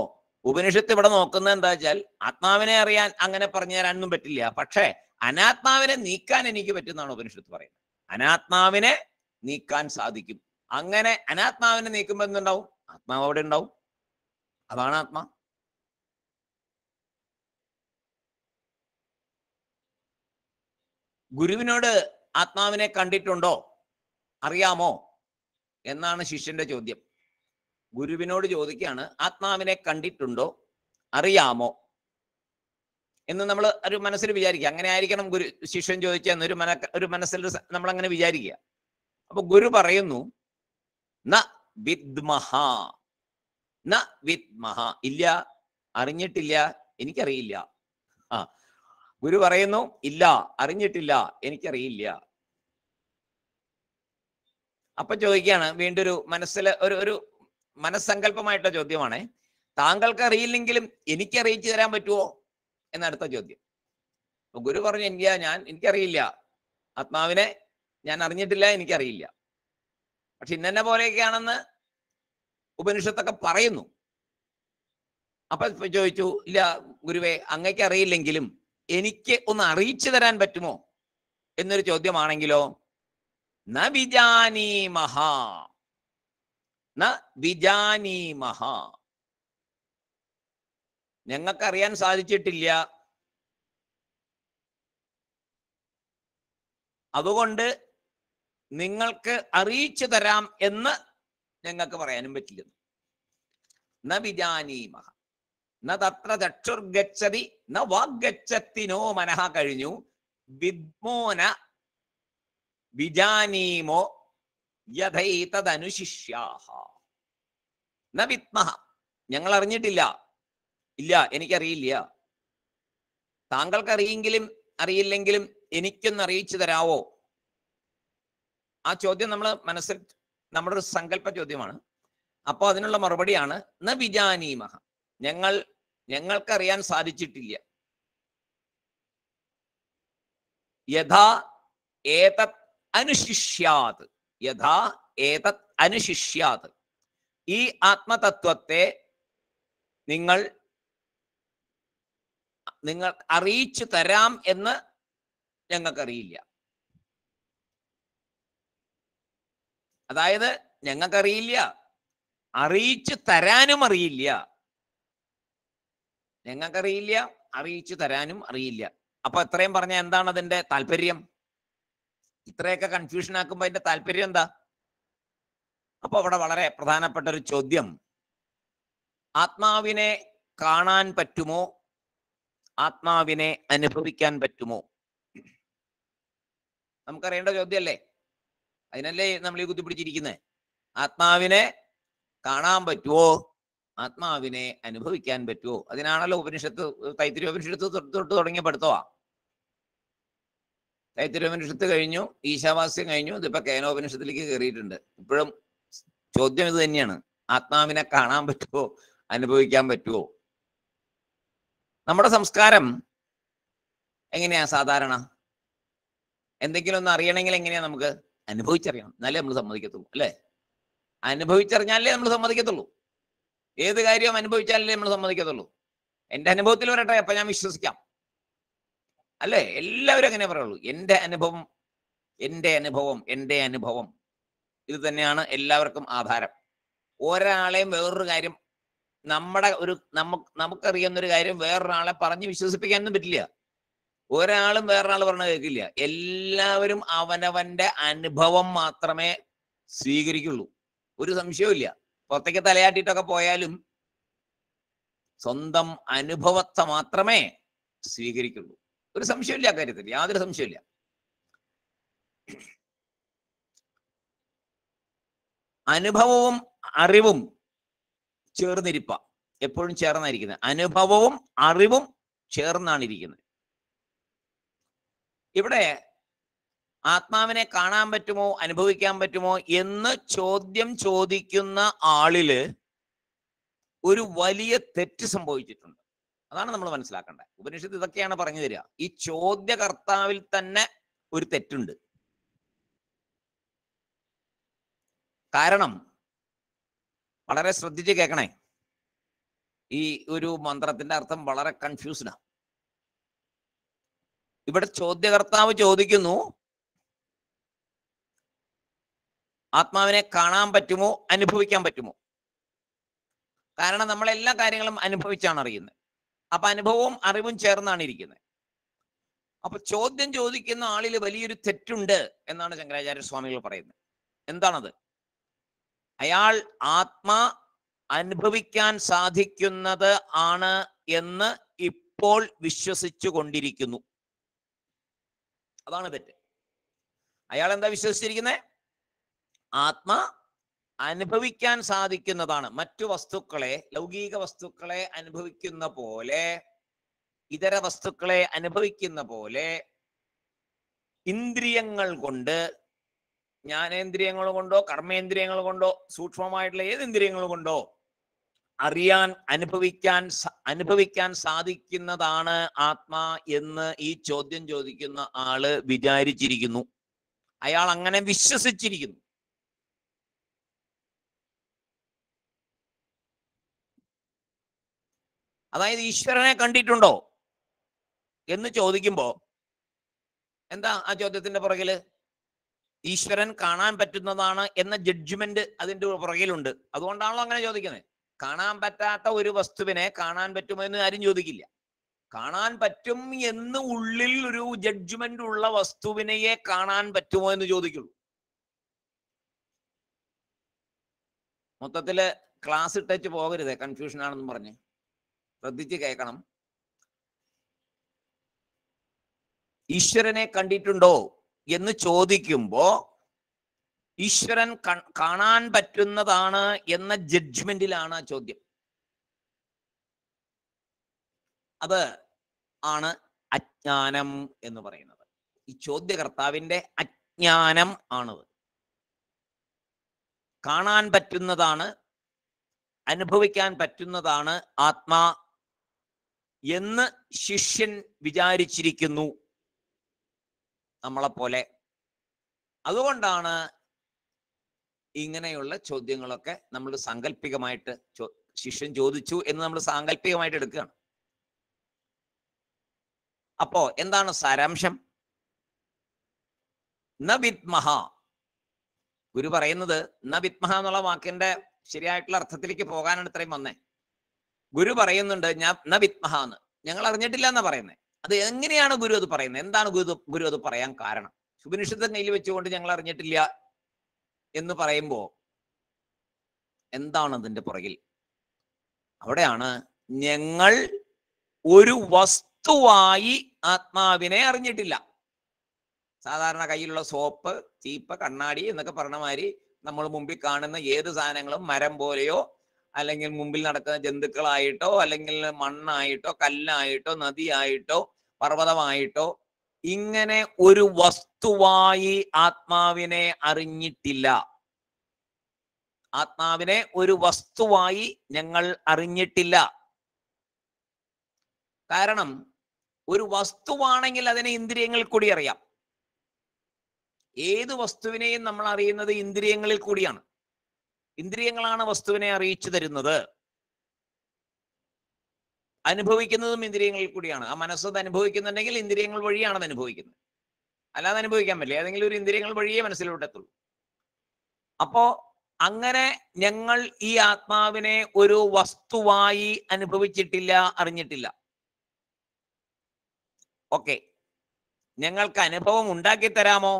ഉപനിഷത്ത് ഇവിടെ നോക്കുന്നത് എന്താ വെച്ചാൽ ആത്മാവിനെ അറിയാൻ അങ്ങനെ പറഞ്ഞു തരാനൊന്നും പറ്റില്ല പക്ഷേ അനാത്മാവിനെ നീക്കാൻ എനിക്ക് പറ്റുന്നതാണ് ഉപനിഷത്ത് പറയുന്നത് അനാത്മാവിനെ നീക്കാൻ സാധിക്കും അങ്ങനെ അനാത്മാവിനെ നീക്കുമ്പോൾ എന്തുണ്ടാവും ആത്മാവ് അവിടെ ഉണ്ടാവും അതാണ് ആത്മാ ഗുരുവിനോട് ആത്മാവിനെ കണ്ടിട്ടുണ്ടോ അറിയാമോ എന്നാണ് ശിഷ്യന്റെ ചോദ്യം ഗുരുവിനോട് ചോദിക്കുകയാണ് ആത്മാവിനെ കണ്ടിട്ടുണ്ടോ അറിയാമോ എന്ന് നമ്മൾ ഒരു മനസ്സിൽ വിചാരിക്കുക അങ്ങനെ ആയിരിക്കണം ഗുരു ശിഷ്യൻ ചോദിച്ചാൽ ഒരു മന ഒരു മനസ്സിൽ നമ്മൾ അങ്ങനെ വിചാരിക്കുക അപ്പൊ ഗുരു പറയുന്നു ന വിദ്മഹ ന വിദ്മഹ ഇല്ല അറിഞ്ഞിട്ടില്ല എനിക്കറിയില്ല ആ ഗുരു പറയുന്നു ഇല്ല അറിഞ്ഞിട്ടില്ല എനിക്കറിയില്ല അപ്പൊ ചോദിക്കുകയാണ് വീണ്ടും ഒരു മനസ്സിൽ ഒരു ഒരു മനസ്സങ്കല്പമായിട്ടുള്ള ചോദ്യമാണ് താങ്കൾക്ക് അറിയില്ലെങ്കിലും എനിക്ക് അറിയിച്ചു തരാൻ പറ്റുമോ എന്ന അടുത്ത ചോദ്യം ഗുരു പറഞ്ഞു എനിക്ക് ഞാൻ എനിക്കറിയില്ല ആത്മാവിനെ ഞാൻ അറിഞ്ഞിട്ടില്ല എനിക്കറിയില്ല പക്ഷെ ഇന്നെ പോലെയൊക്കെയാണെന്ന് ഉപനിഷത്തൊക്കെ പറയുന്നു അപ്പൊ ചോദിച്ചു ഇല്ല ഗുരുവെ അങ്ങയ്ക്ക് അറിയില്ലെങ്കിലും എനിക്ക് ഒന്ന് അറിയിച്ചു തരാൻ പറ്റുമോ എന്നൊരു ചോദ്യമാണെങ്കിലോ ന മഹാ ന മഹാ ഞങ്ങൾക്കറിയാൻ സാധിച്ചിട്ടില്ല അതുകൊണ്ട് നിങ്ങൾക്ക് അറിയിച്ചു തരാം എന്ന് ഞങ്ങൾക്ക് പറയാനും പറ്റില്ല ന വിജാനീമഹ ന തത്ര ദക്ഷുർഗച്ഛതി ന വാഗ്ഗച്ഛത്തിനോ മനഹ കഴിഞ്ഞു വിദ്മോന വിജാനീമോ യഥൈതനുശിഷ്യാഹ ന വിത്മഹ ഞങ്ങൾ അറിഞ്ഞിട്ടില്ല ഇല്ല എനിക്കറിയില്ല അറിയെങ്കിലും അറിയില്ലെങ്കിലും എനിക്കൊന്ന് അറിയിച്ചു തരാവോ ആ ചോദ്യം നമ്മൾ മനസ്സിൽ നമ്മുടെ ഒരു സങ്കല്പ ചോദ്യമാണ് അപ്പോൾ അതിനുള്ള മറുപടിയാണ് ന വിജാനീമഹ ഞങ്ങൾ ഞങ്ങൾക്കറിയാൻ സാധിച്ചിട്ടില്ല യഥാ ഏതത് അനുശിഷ്യാത് യഥാ ഏതത് അനുശിഷ്യാത് ഈ ആത്മതത്വത്തെ നിങ്ങൾ നിങ്ങൾ അറിയിച്ചു തരാം എന്ന് ഞങ്ങൾക്കറിയില്ല അതായത് ഞങ്ങൾക്കറിയില്ല അറിയിച്ചു തരാനും അറിയില്ല ഞങ്ങൾക്കറിയില്ല അറിയിച്ചു തരാനും അറിയില്ല അപ്പൊ ഇത്രയും പറഞ്ഞ എന്താണ് അതിന്റെ താല്പര്യം ഇത്രയൊക്കെ കൺഫ്യൂഷൻ ആക്കുമ്പോ അതിന്റെ താല്പര്യം എന്താ അപ്പൊ അവിടെ വളരെ പ്രധാനപ്പെട്ട ഒരു ചോദ്യം ആത്മാവിനെ കാണാൻ പറ്റുമോ ആത്മാവിനെ അനുഭവിക്കാൻ പറ്റുമോ നമുക്കറിയേണ്ട ചോദ്യമല്ലേ അതിനല്ലേ നമ്മൾ ഈ കുത്തിപ്പിടിച്ചിരിക്കുന്നത് ആത്മാവിനെ കാണാൻ പറ്റുമോ ആത്മാവിനെ അനുഭവിക്കാൻ പറ്റുമോ അതിനാണല്ലോ ഉപനിഷത്ത് തൈത്തിരി ഉപനിഷത്ത് തൊട്ട് തുടങ്ങിയ പഠിത്തമാ തൈത്തിരി ഉപനിഷത്ത് കഴിഞ്ഞു ഈശാവാസ്യം കഴിഞ്ഞു ഇതിപ്പോ കേനോപനിഷത്തിലേക്ക് കയറിയിട്ടുണ്ട് ഇപ്പോഴും ചോദ്യം ഇത് തന്നെയാണ് ആത്മാവിനെ കാണാൻ പറ്റുമോ അനുഭവിക്കാൻ പറ്റുമോ നമ്മുടെ സംസ്കാരം എങ്ങനെയാ സാധാരണ എന്തെങ്കിലും ഒന്ന് അറിയണമെങ്കിൽ എങ്ങനെയാ നമുക്ക് അനുഭവിച്ചറിയണം എന്നാലേ നമ്മൾ സമ്മതിക്കത്തുള്ളൂ അല്ലേ അനുഭവിച്ചറിഞ്ഞാലേ നമ്മൾ സമ്മതിക്കത്തുള്ളൂ ഏത് കാര്യവും അനുഭവിച്ചാലേ നമ്മൾ സമ്മതിക്കത്തുള്ളൂ എൻ്റെ അനുഭവത്തിൽ വരട്ടെ അപ്പൊ ഞാൻ വിശ്വസിക്കാം അല്ലേ എല്ലാവരും അങ്ങനെ പറയുള്ളൂ എൻ്റെ അനുഭവം എൻ്റെ അനുഭവം എൻ്റെ അനുഭവം ഇത് തന്നെയാണ് എല്ലാവർക്കും ആധാരം ഒരാളെയും വേറൊരു കാര്യം നമ്മുടെ ഒരു നമുക്ക് നമുക്കറിയുന്ന ഒരു കാര്യം വേറൊരാളെ പറഞ്ഞ് വിശ്വസിപ്പിക്കാനൊന്നും പറ്റില്ല ഒരാളും വേറൊരാൾ പറഞ്ഞ കേൾക്കില്ല എല്ലാവരും അവനവന്റെ അനുഭവം മാത്രമേ സ്വീകരിക്കുള്ളൂ ഒരു സംശയവുമില്ല പുറത്തേക്ക് തലയാട്ടിട്ടൊക്കെ പോയാലും സ്വന്തം അനുഭവത്തെ മാത്രമേ സ്വീകരിക്കുള്ളൂ ഒരു സംശയമില്ല കാര്യത്തിൽ യാതൊരു സംശയമില്ല അനുഭവവും അറിവും ചേർന്നിരിപ്പ എപ്പോഴും ചേർന്നായിരിക്കുന്നത് അനുഭവവും അറിവും ചേർന്നാണ് ഇരിക്കുന്നത് ഇവിടെ ആത്മാവിനെ കാണാൻ പറ്റുമോ അനുഭവിക്കാൻ പറ്റുമോ എന്ന് ചോദ്യം ചോദിക്കുന്ന ആളില് ഒരു വലിയ തെറ്റ് സംഭവിച്ചിട്ടുണ്ട് അതാണ് നമ്മൾ മനസ്സിലാക്കേണ്ടത് ഉപനിഷത്ത് ഇതൊക്കെയാണ് പറഞ്ഞു തരിക ഈ ചോദ്യകർത്താവിൽ തന്നെ ഒരു തെറ്റുണ്ട് കാരണം വളരെ ശ്രദ്ധിച്ച് കേൾക്കണേ ഈ ഒരു മന്ത്രത്തിന്റെ അർത്ഥം വളരെ കൺഫ്യൂസ്ഡാ ഇവിടെ ചോദ്യകർത്താവ് ചോദിക്കുന്നു ആത്മാവിനെ കാണാൻ പറ്റുമോ അനുഭവിക്കാൻ പറ്റുമോ കാരണം നമ്മൾ എല്ലാ കാര്യങ്ങളും അനുഭവിച്ചാണ് അറിയുന്നത് അപ്പൊ അനുഭവവും അറിവും ചേർന്നാണ് ഇരിക്കുന്നത് അപ്പൊ ചോദ്യം ചോദിക്കുന്ന ആളിൽ വലിയൊരു തെറ്റുണ്ട് എന്നാണ് ശങ്കരാചാര്യ സ്വാമികൾ പറയുന്നത് എന്താണത് അയാൾ ആത്മ അനുഭവിക്കാൻ സാധിക്കുന്നത് ആണ് എന്ന് ഇപ്പോൾ വിശ്വസിച്ചു കൊണ്ടിരിക്കുന്നു അതാണ് തെറ്റ് അയാൾ എന്താ വിശ്വസിച്ചിരിക്കുന്നത് ആത്മ അനുഭവിക്കാൻ സാധിക്കുന്നതാണ് മറ്റു വസ്തുക്കളെ ലൗകിക വസ്തുക്കളെ അനുഭവിക്കുന്ന പോലെ ഇതര വസ്തുക്കളെ അനുഭവിക്കുന്ന പോലെ ഇന്ദ്രിയങ്ങൾ കൊണ്ട് ജ്ഞാനേന്ദ്രിയങ്ങൾ കൊണ്ടോ കർമ്മേന്ദ്രിയങ്ങൾ കൊണ്ടോ സൂക്ഷ്മമായിട്ടുള്ള ഏത് കൊണ്ടോ അറിയാൻ അനുഭവിക്കാൻ അനുഭവിക്കാൻ സാധിക്കുന്നതാണ് ആത്മാ എന്ന് ഈ ചോദ്യം ചോദിക്കുന്ന ആള് വിചാരിച്ചിരിക്കുന്നു അയാൾ അങ്ങനെ വിശ്വസിച്ചിരിക്കുന്നു അതായത് ഈശ്വരനെ കണ്ടിട്ടുണ്ടോ എന്ന് ചോദിക്കുമ്പോ എന്താ ആ ചോദ്യത്തിന്റെ പുറകില് ഈശ്വരൻ കാണാൻ പറ്റുന്നതാണ് എന്ന ജഡ്ജ്മെന്റ് അതിന്റെ പുറകിലുണ്ട് അതുകൊണ്ടാണല്ലോ അങ്ങനെ ചോദിക്കുന്നത് കാണാൻ പറ്റാത്ത ഒരു വസ്തുവിനെ കാണാൻ പറ്റുമോ എന്ന് ആരും ചോദിക്കില്ല കാണാൻ പറ്റും എന്ന് ഉള്ളിൽ ഒരു ജഡ്ജ്മെന്റ് ഉള്ള വസ്തുവിനെയെ കാണാൻ പറ്റുമോ എന്ന് ചോദിക്കുള്ളൂ മൊത്തത്തില് ക്ലാസ് ഇട്ടേച്ച് പോകരുത് കൺഫ്യൂഷൻ ആണെന്ന് പറഞ്ഞ് ശ്രദ്ധിച്ച് കേൾക്കണം ഈശ്വരനെ കണ്ടിട്ടുണ്ടോ എന്ന് ചോദിക്കുമ്പോൾ ഈശ്വരൻ കാണാൻ പറ്റുന്നതാണ് എന്ന ജഡ്ജ്മെന്റിലാണ് ആ ചോദ്യം അത് ആണ് അജ്ഞാനം എന്ന് പറയുന്നത് ഈ ചോദ്യകർത്താവിന്റെ അജ്ഞാനം ആണത് കാണാൻ പറ്റുന്നതാണ് അനുഭവിക്കാൻ പറ്റുന്നതാണ് ആത്മാ എന്ന് ശിഷ്യൻ വിചാരിച്ചിരിക്കുന്നു നമ്മളെപ്പോലെ അതുകൊണ്ടാണ് ഇങ്ങനെയുള്ള ചോദ്യങ്ങളൊക്കെ നമ്മൾ സാങ്കല്പികമായിട്ട് ശിഷ്യൻ ചോദിച്ചു എന്ന് നമ്മൾ സാങ്കല്പികമായിട്ട് എടുക്കുകയാണ് അപ്പോ എന്താണ് സാരാംശം ന ഗുരു പറയുന്നത് ന വിത്മഹ എന്നുള്ള വാക്കിന്റെ ശരിയായിട്ടുള്ള അർത്ഥത്തിലേക്ക് പോകാനാണ് ഇത്രയും വന്നേ ഗുരു പറയുന്നുണ്ട് ഞാൻ ന വിത്മഹ എന്ന് ഞങ്ങൾ അറിഞ്ഞിട്ടില്ല എന്നാ പറയുന്നേ അത് എങ്ങനെയാണ് ഗുരു അത് പറയുന്നത് എന്താണ് ഗുരു ഗുരു അത് പറയാൻ കാരണം സുപനിഷിതം കയ്യിൽ വെച്ചുകൊണ്ട് ഞങ്ങൾ അറിഞ്ഞിട്ടില്ല എന്ന് പറയുമ്പോൾ എന്താണ് അതിൻ്റെ പുറകിൽ അവിടെയാണ് ഞങ്ങൾ ഒരു വസ്തുവായി ആത്മാവിനെ അറിഞ്ഞിട്ടില്ല സാധാരണ കയ്യിലുള്ള സോപ്പ് ചീപ്പ് കണ്ണാടി എന്നൊക്കെ പറഞ്ഞ മാതിരി നമ്മൾ മുമ്പിൽ കാണുന്ന ഏത് സാധനങ്ങളും മരം പോലെയോ അല്ലെങ്കിൽ മുമ്പിൽ നടക്കുന്ന ജന്തുക്കളായിട്ടോ അല്ലെങ്കിൽ മണ്ണായിട്ടോ കല്ലായിട്ടോ നദിയായിട്ടോ പർവ്വതമായിട്ടോ ഇങ്ങനെ ഒരു വസ്തുവായി ആത്മാവിനെ അറിഞ്ഞിട്ടില്ല ആത്മാവിനെ ഒരു വസ്തുവായി ഞങ്ങൾ അറിഞ്ഞിട്ടില്ല കാരണം ഒരു വസ്തുവാണെങ്കിൽ അതിനെ ഇന്ദ്രിയങ്ങൾ കൂടി അറിയാം ഏത് വസ്തുവിനെയും നമ്മൾ അറിയുന്നത് ഇന്ദ്രിയങ്ങളിൽ കൂടിയാണ് ഇന്ദ്രിയങ്ങളാണ് വസ്തുവിനെ അറിയിച്ചു തരുന്നത് അനുഭവിക്കുന്നതും ഇന്ദ്രിയങ്ങളിൽ കൂടിയാണ് ആ മനസ്സത് അനുഭവിക്കുന്നുണ്ടെങ്കിൽ ഇന്ദ്രിയങ്ങൾ വഴിയാണ് അത് അനുഭവിക്കുന്നത് അല്ലാതെ അനുഭവിക്കാൻ പറ്റില്ല ഏതെങ്കിലും ഒരു ഇന്ദ്രിയങ്ങൾ വഴിയേ മനസ്സിലോട്ടെത്തുള്ളൂ അപ്പോ അങ്ങനെ ഞങ്ങൾ ഈ ആത്മാവിനെ ഒരു വസ്തുവായി അനുഭവിച്ചിട്ടില്ല അറിഞ്ഞിട്ടില്ല ഓക്കെ ഞങ്ങൾക്ക് അനുഭവം ഉണ്ടാക്കി തരാമോ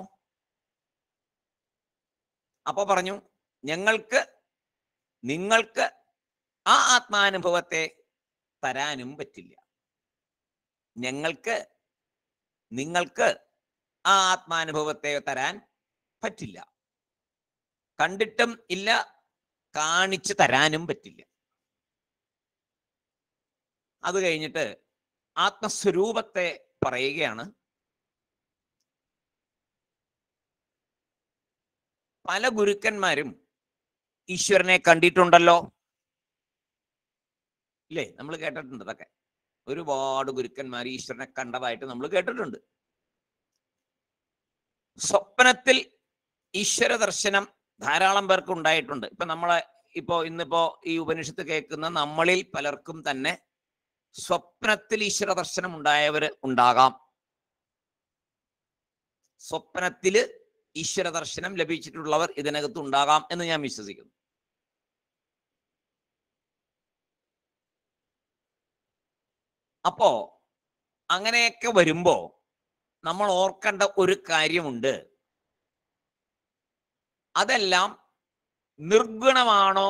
അപ്പോ പറഞ്ഞു ഞങ്ങൾക്ക് നിങ്ങൾക്ക് ആ ആത്മാനുഭവത്തെ തരാനും പറ്റില്ല ഞങ്ങൾക്ക് നിങ്ങൾക്ക് ആ ആത്മാനുഭവത്തെ തരാൻ പറ്റില്ല കണ്ടിട്ടും ഇല്ല കാണിച്ചു തരാനും പറ്റില്ല അത് കഴിഞ്ഞിട്ട് ആത്മസ്വരൂപത്തെ പറയുകയാണ് പല ഗുരുക്കന്മാരും ഈശ്വരനെ കണ്ടിട്ടുണ്ടല്ലോ ഇല്ലേ നമ്മൾ കേട്ടിട്ടുണ്ട് അതൊക്കെ ഒരുപാട് ഗുരുക്കന്മാർ ഈശ്വരനെ കണ്ടതായിട്ട് നമ്മൾ കേട്ടിട്ടുണ്ട് സ്വപ്നത്തിൽ ഈശ്വര ദർശനം ധാരാളം പേർക്ക് ഉണ്ടായിട്ടുണ്ട് ഇപ്പൊ നമ്മളെ ഇപ്പോ ഇന്നിപ്പോ ഈ ഉപനിഷത്ത് കേൾക്കുന്ന നമ്മളിൽ പലർക്കും തന്നെ സ്വപ്നത്തിൽ ഈശ്വര ദർശനം ഉണ്ടായവര് ഉണ്ടാകാം സ്വപ്നത്തില് ഈശ്വര ദർശനം ലഭിച്ചിട്ടുള്ളവർ ഇതിനകത്ത് ഉണ്ടാകാം എന്ന് ഞാൻ വിശ്വസിക്കുന്നു അപ്പോ അങ്ങനെയൊക്കെ വരുമ്പോ നമ്മൾ ഓർക്കേണ്ട ഒരു കാര്യമുണ്ട് അതെല്ലാം നിർഗുണമാണോ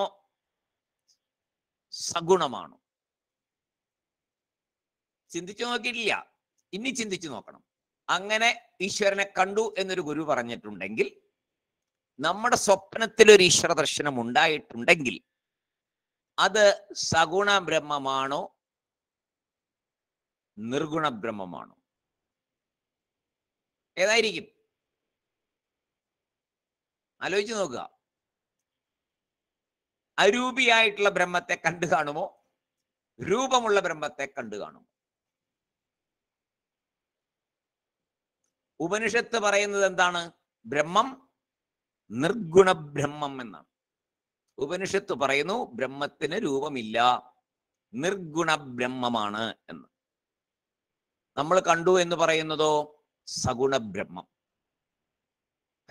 സഗുണമാണോ ചിന്തിച്ചു നോക്കിയിട്ടില്ല ഇനി ചിന്തിച്ചു നോക്കണം അങ്ങനെ ഈശ്വരനെ കണ്ടു എന്നൊരു ഗുരു പറഞ്ഞിട്ടുണ്ടെങ്കിൽ നമ്മുടെ സ്വപ്നത്തിൽ ഒരു ഈശ്വര ദർശനം ഉണ്ടായിട്ടുണ്ടെങ്കിൽ അത് സഗുണ ബ്രഹ്മമാണോ നിർഗുണ ബ്രഹ്മമാണ് ഏതായിരിക്കും ആലോചിച്ച് നോക്കുക അരൂപിയായിട്ടുള്ള ബ്രഹ്മത്തെ കണ്ടു കാണുമോ രൂപമുള്ള ബ്രഹ്മത്തെ കണ്ടു കാണുമോ ഉപനിഷത്ത് പറയുന്നത് എന്താണ് ബ്രഹ്മം നിർഗുണ ബ്രഹ്മം എന്നാണ് ഉപനിഷത്ത് പറയുന്നു ബ്രഹ്മത്തിന് രൂപമില്ല നിർഗുണ ബ്രഹ്മമാണ് എന്ന് നമ്മൾ കണ്ടു എന്ന് പറയുന്നതോ സഗുണ ബ്രഹ്മം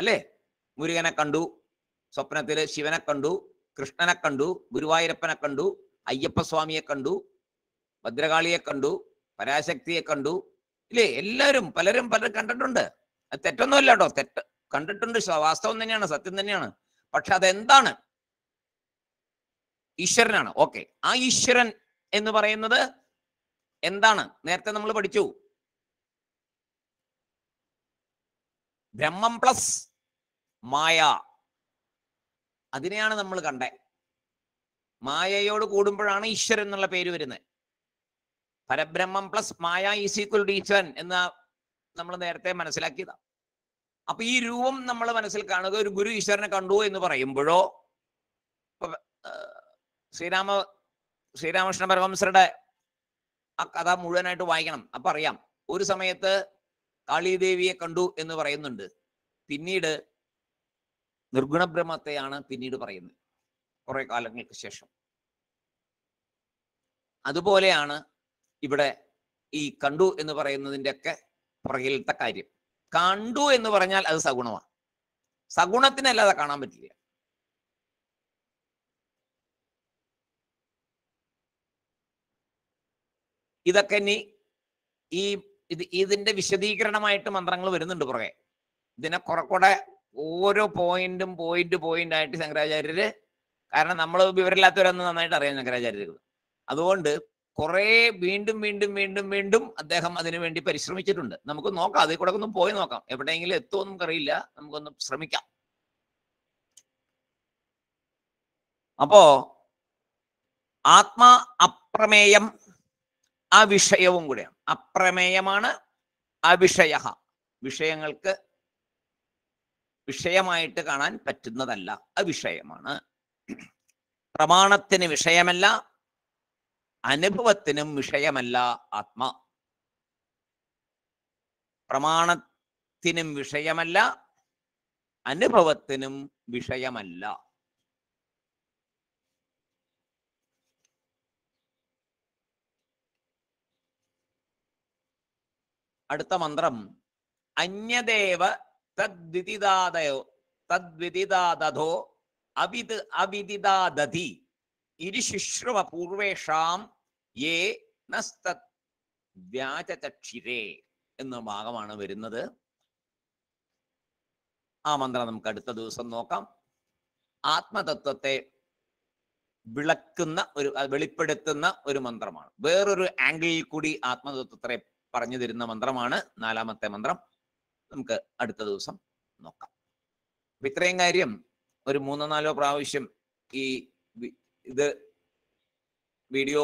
അല്ലേ മുരുകനെ കണ്ടു സ്വപ്നത്തിൽ ശിവനെ കണ്ടു കൃഷ്ണനെ കണ്ടു ഗുരുവായൂരപ്പനെ കണ്ടു അയ്യപ്പസ്വാമിയെ കണ്ടു ഭദ്രകാളിയെ കണ്ടു പരാശക്തിയെ കണ്ടു ഇല്ലേ എല്ലാവരും പലരും പലരും കണ്ടിട്ടുണ്ട് അത് തെറ്റൊന്നുമല്ല കേട്ടോ തെറ്റ് കണ്ടിട്ടുണ്ട് വാസ്തവം തന്നെയാണ് സത്യം തന്നെയാണ് പക്ഷെ അതെന്താണ് ഈശ്വരനാണ് ഓക്കെ ആ ഈശ്വരൻ എന്ന് പറയുന്നത് എന്താണ് നേരത്തെ നമ്മൾ പഠിച്ചു ബ്രഹ്മം പ്ലസ് മായ അതിനെയാണ് നമ്മൾ കണ്ടേ മായയോട് കൂടുമ്പോഴാണ് ഈശ്വരൻ എന്നുള്ള പേര് വരുന്നത് പരബ്രഹ്മം പ്ലസ് മായ ഈസ് ഈക്വൽ ടു ഈശ്വരൻ എന്ന് നമ്മൾ നേരത്തെ മനസ്സിലാക്കിയതാണ് അപ്പൊ ഈ രൂപം നമ്മൾ മനസ്സിൽ കാണുക ഒരു ഗുരു ഈശ്വരനെ കണ്ടു എന്ന് പറയുമ്പോഴോ ശ്രീരാമ ശ്രീരാമകൃഷ്ണ പരമംസരുടെ ആ കഥ മുഴുവനായിട്ട് വായിക്കണം അപ്പൊ അറിയാം ഒരു സമയത്ത് കാളിദേവിയെ കണ്ടു എന്ന് പറയുന്നുണ്ട് പിന്നീട് നിർഗുണബ്രഹ്മത്തെയാണ് പിന്നീട് പറയുന്നത് കുറെ കാലങ്ങൾക്ക് ശേഷം അതുപോലെയാണ് ഇവിടെ ഈ കണ്ടു എന്ന് പറയുന്നതിൻ്റെ ഒക്കെ പുറകിലത്തെ കാര്യം കണ്ടു എന്ന് പറഞ്ഞാൽ അത് സഗുണമാണ് സഗുണത്തിനല്ലാതെ കാണാൻ പറ്റില്ല ഇതൊക്കെ ഇനി ഈ ഇത് ഇതിന്റെ വിശദീകരണമായിട്ട് മന്ത്രങ്ങൾ വരുന്നുണ്ട് പുറകെ ഇതിനെ കുറെ കൂടെ ഓരോ പോയിന്റും പോയിന്റ് പോയിന്റ് ആയിട്ട് ശങ്കരാചാര്യര് കാരണം നമ്മൾ വിവരമില്ലാത്തവരൊന്നും നന്നായിട്ട് അറിയാം ശങ്കരാചാര്യർ അതുകൊണ്ട് കുറെ വീണ്ടും വീണ്ടും വീണ്ടും വീണ്ടും അദ്ദേഹം അതിനു വേണ്ടി പരിശ്രമിച്ചിട്ടുണ്ട് നമുക്ക് നോക്കാം അതിൽ കൂടെ ഒന്ന് പോയി നോക്കാം എവിടെയെങ്കിലും എത്തുമോ നമുക്ക് അറിയില്ല നമുക്കൊന്ന് ശ്രമിക്കാം അപ്പോ ആത്മ അപ്രമേയം അവിഷയവും കൂടെയാണ് അപ്രമേയമാണ് അവിഷയ വിഷയങ്ങൾക്ക് വിഷയമായിട്ട് കാണാൻ പറ്റുന്നതല്ല അവിഷയമാണ് പ്രമാണത്തിന് വിഷയമല്ല അനുഭവത്തിനും വിഷയമല്ല ആത്മ പ്രമാണത്തിനും വിഷയമല്ല അനുഭവത്തിനും വിഷയമല്ല അടുത്ത മന്ത്രം അന്യദേവ തദ്വിതിദാതയോ തദ്വിതിദാതോ അവിത് അവിതിദാദതി ഇരിശുശ്രുവ പൂർവേഷാം ഏ നസ്തത് വ്യാജചക്ഷിരേ എന്ന ഭാഗമാണ് വരുന്നത് ആ മന്ത്രം നമുക്ക് അടുത്ത ദിവസം നോക്കാം ആത്മതത്വത്തെ വിളക്കുന്ന ഒരു വെളിപ്പെടുത്തുന്ന ഒരു മന്ത്രമാണ് വേറൊരു ആംഗിളിൽ കൂടി ആത്മതത്വത്തെ പറഞ്ഞു തരുന്ന മന്ത്രമാണ് നാലാമത്തെ മന്ത്രം നമുക്ക് അടുത്ത ദിവസം നോക്കാം അപ്പൊ ഇത്രയും കാര്യം ഒരു മൂന്നോ നാലോ പ്രാവശ്യം ഈ ഇത് വീഡിയോ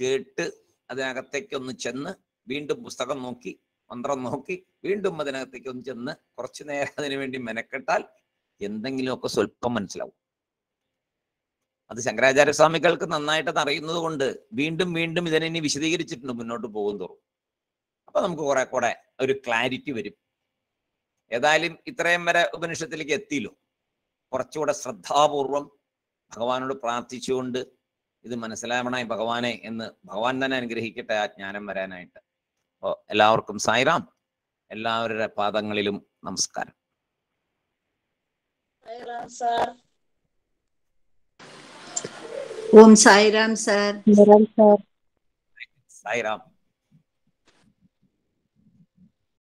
കേട്ട് അതിനകത്തേക്കൊന്ന് ചെന്ന് വീണ്ടും പുസ്തകം നോക്കി മന്ത്രം നോക്കി വീണ്ടും അതിനകത്തേക്ക് ഒന്ന് ചെന്ന് കുറച്ചു നേരം അതിനു വേണ്ടി മെനക്കെട്ടാൽ എന്തെങ്കിലുമൊക്കെ സ്വല്പം മനസ്സിലാവും അത് ശങ്കരാചാര്യ സ്വാമികൾക്ക് നന്നായിട്ട് അറിയുന്നത് കൊണ്ട് വീണ്ടും വീണ്ടും ഇതിനെ ഇനി വിശദീകരിച്ചിട്ടുണ്ട് മുന്നോട്ട് പോകും തോറും അപ്പൊ നമുക്ക് കുറെ കൂടെ ഒരു ക്ലാരിറ്റി വരും ഏതായാലും ഇത്രയും വരെ ഉപനിഷത്തിലേക്ക് എത്തിയില്ലോ കുറച്ചുകൂടെ ശ്രദ്ധാപൂർവം ഭഗവാനോട് പ്രാർത്ഥിച്ചുകൊണ്ട് ഇത് മനസ്സിലാവണായി ഭഗവാനെ എന്ന് ഭഗവാൻ തന്നെ അനുഗ്രഹിക്കട്ടെ ആ ജ്ഞാനം വരാനായിട്ട് അപ്പോൾ എല്ലാവർക്കും സായിറാം എല്ലാവരുടെ പാദങ്ങളിലും നമസ്കാരം ഓം സായിറാം സാർ സായിറാം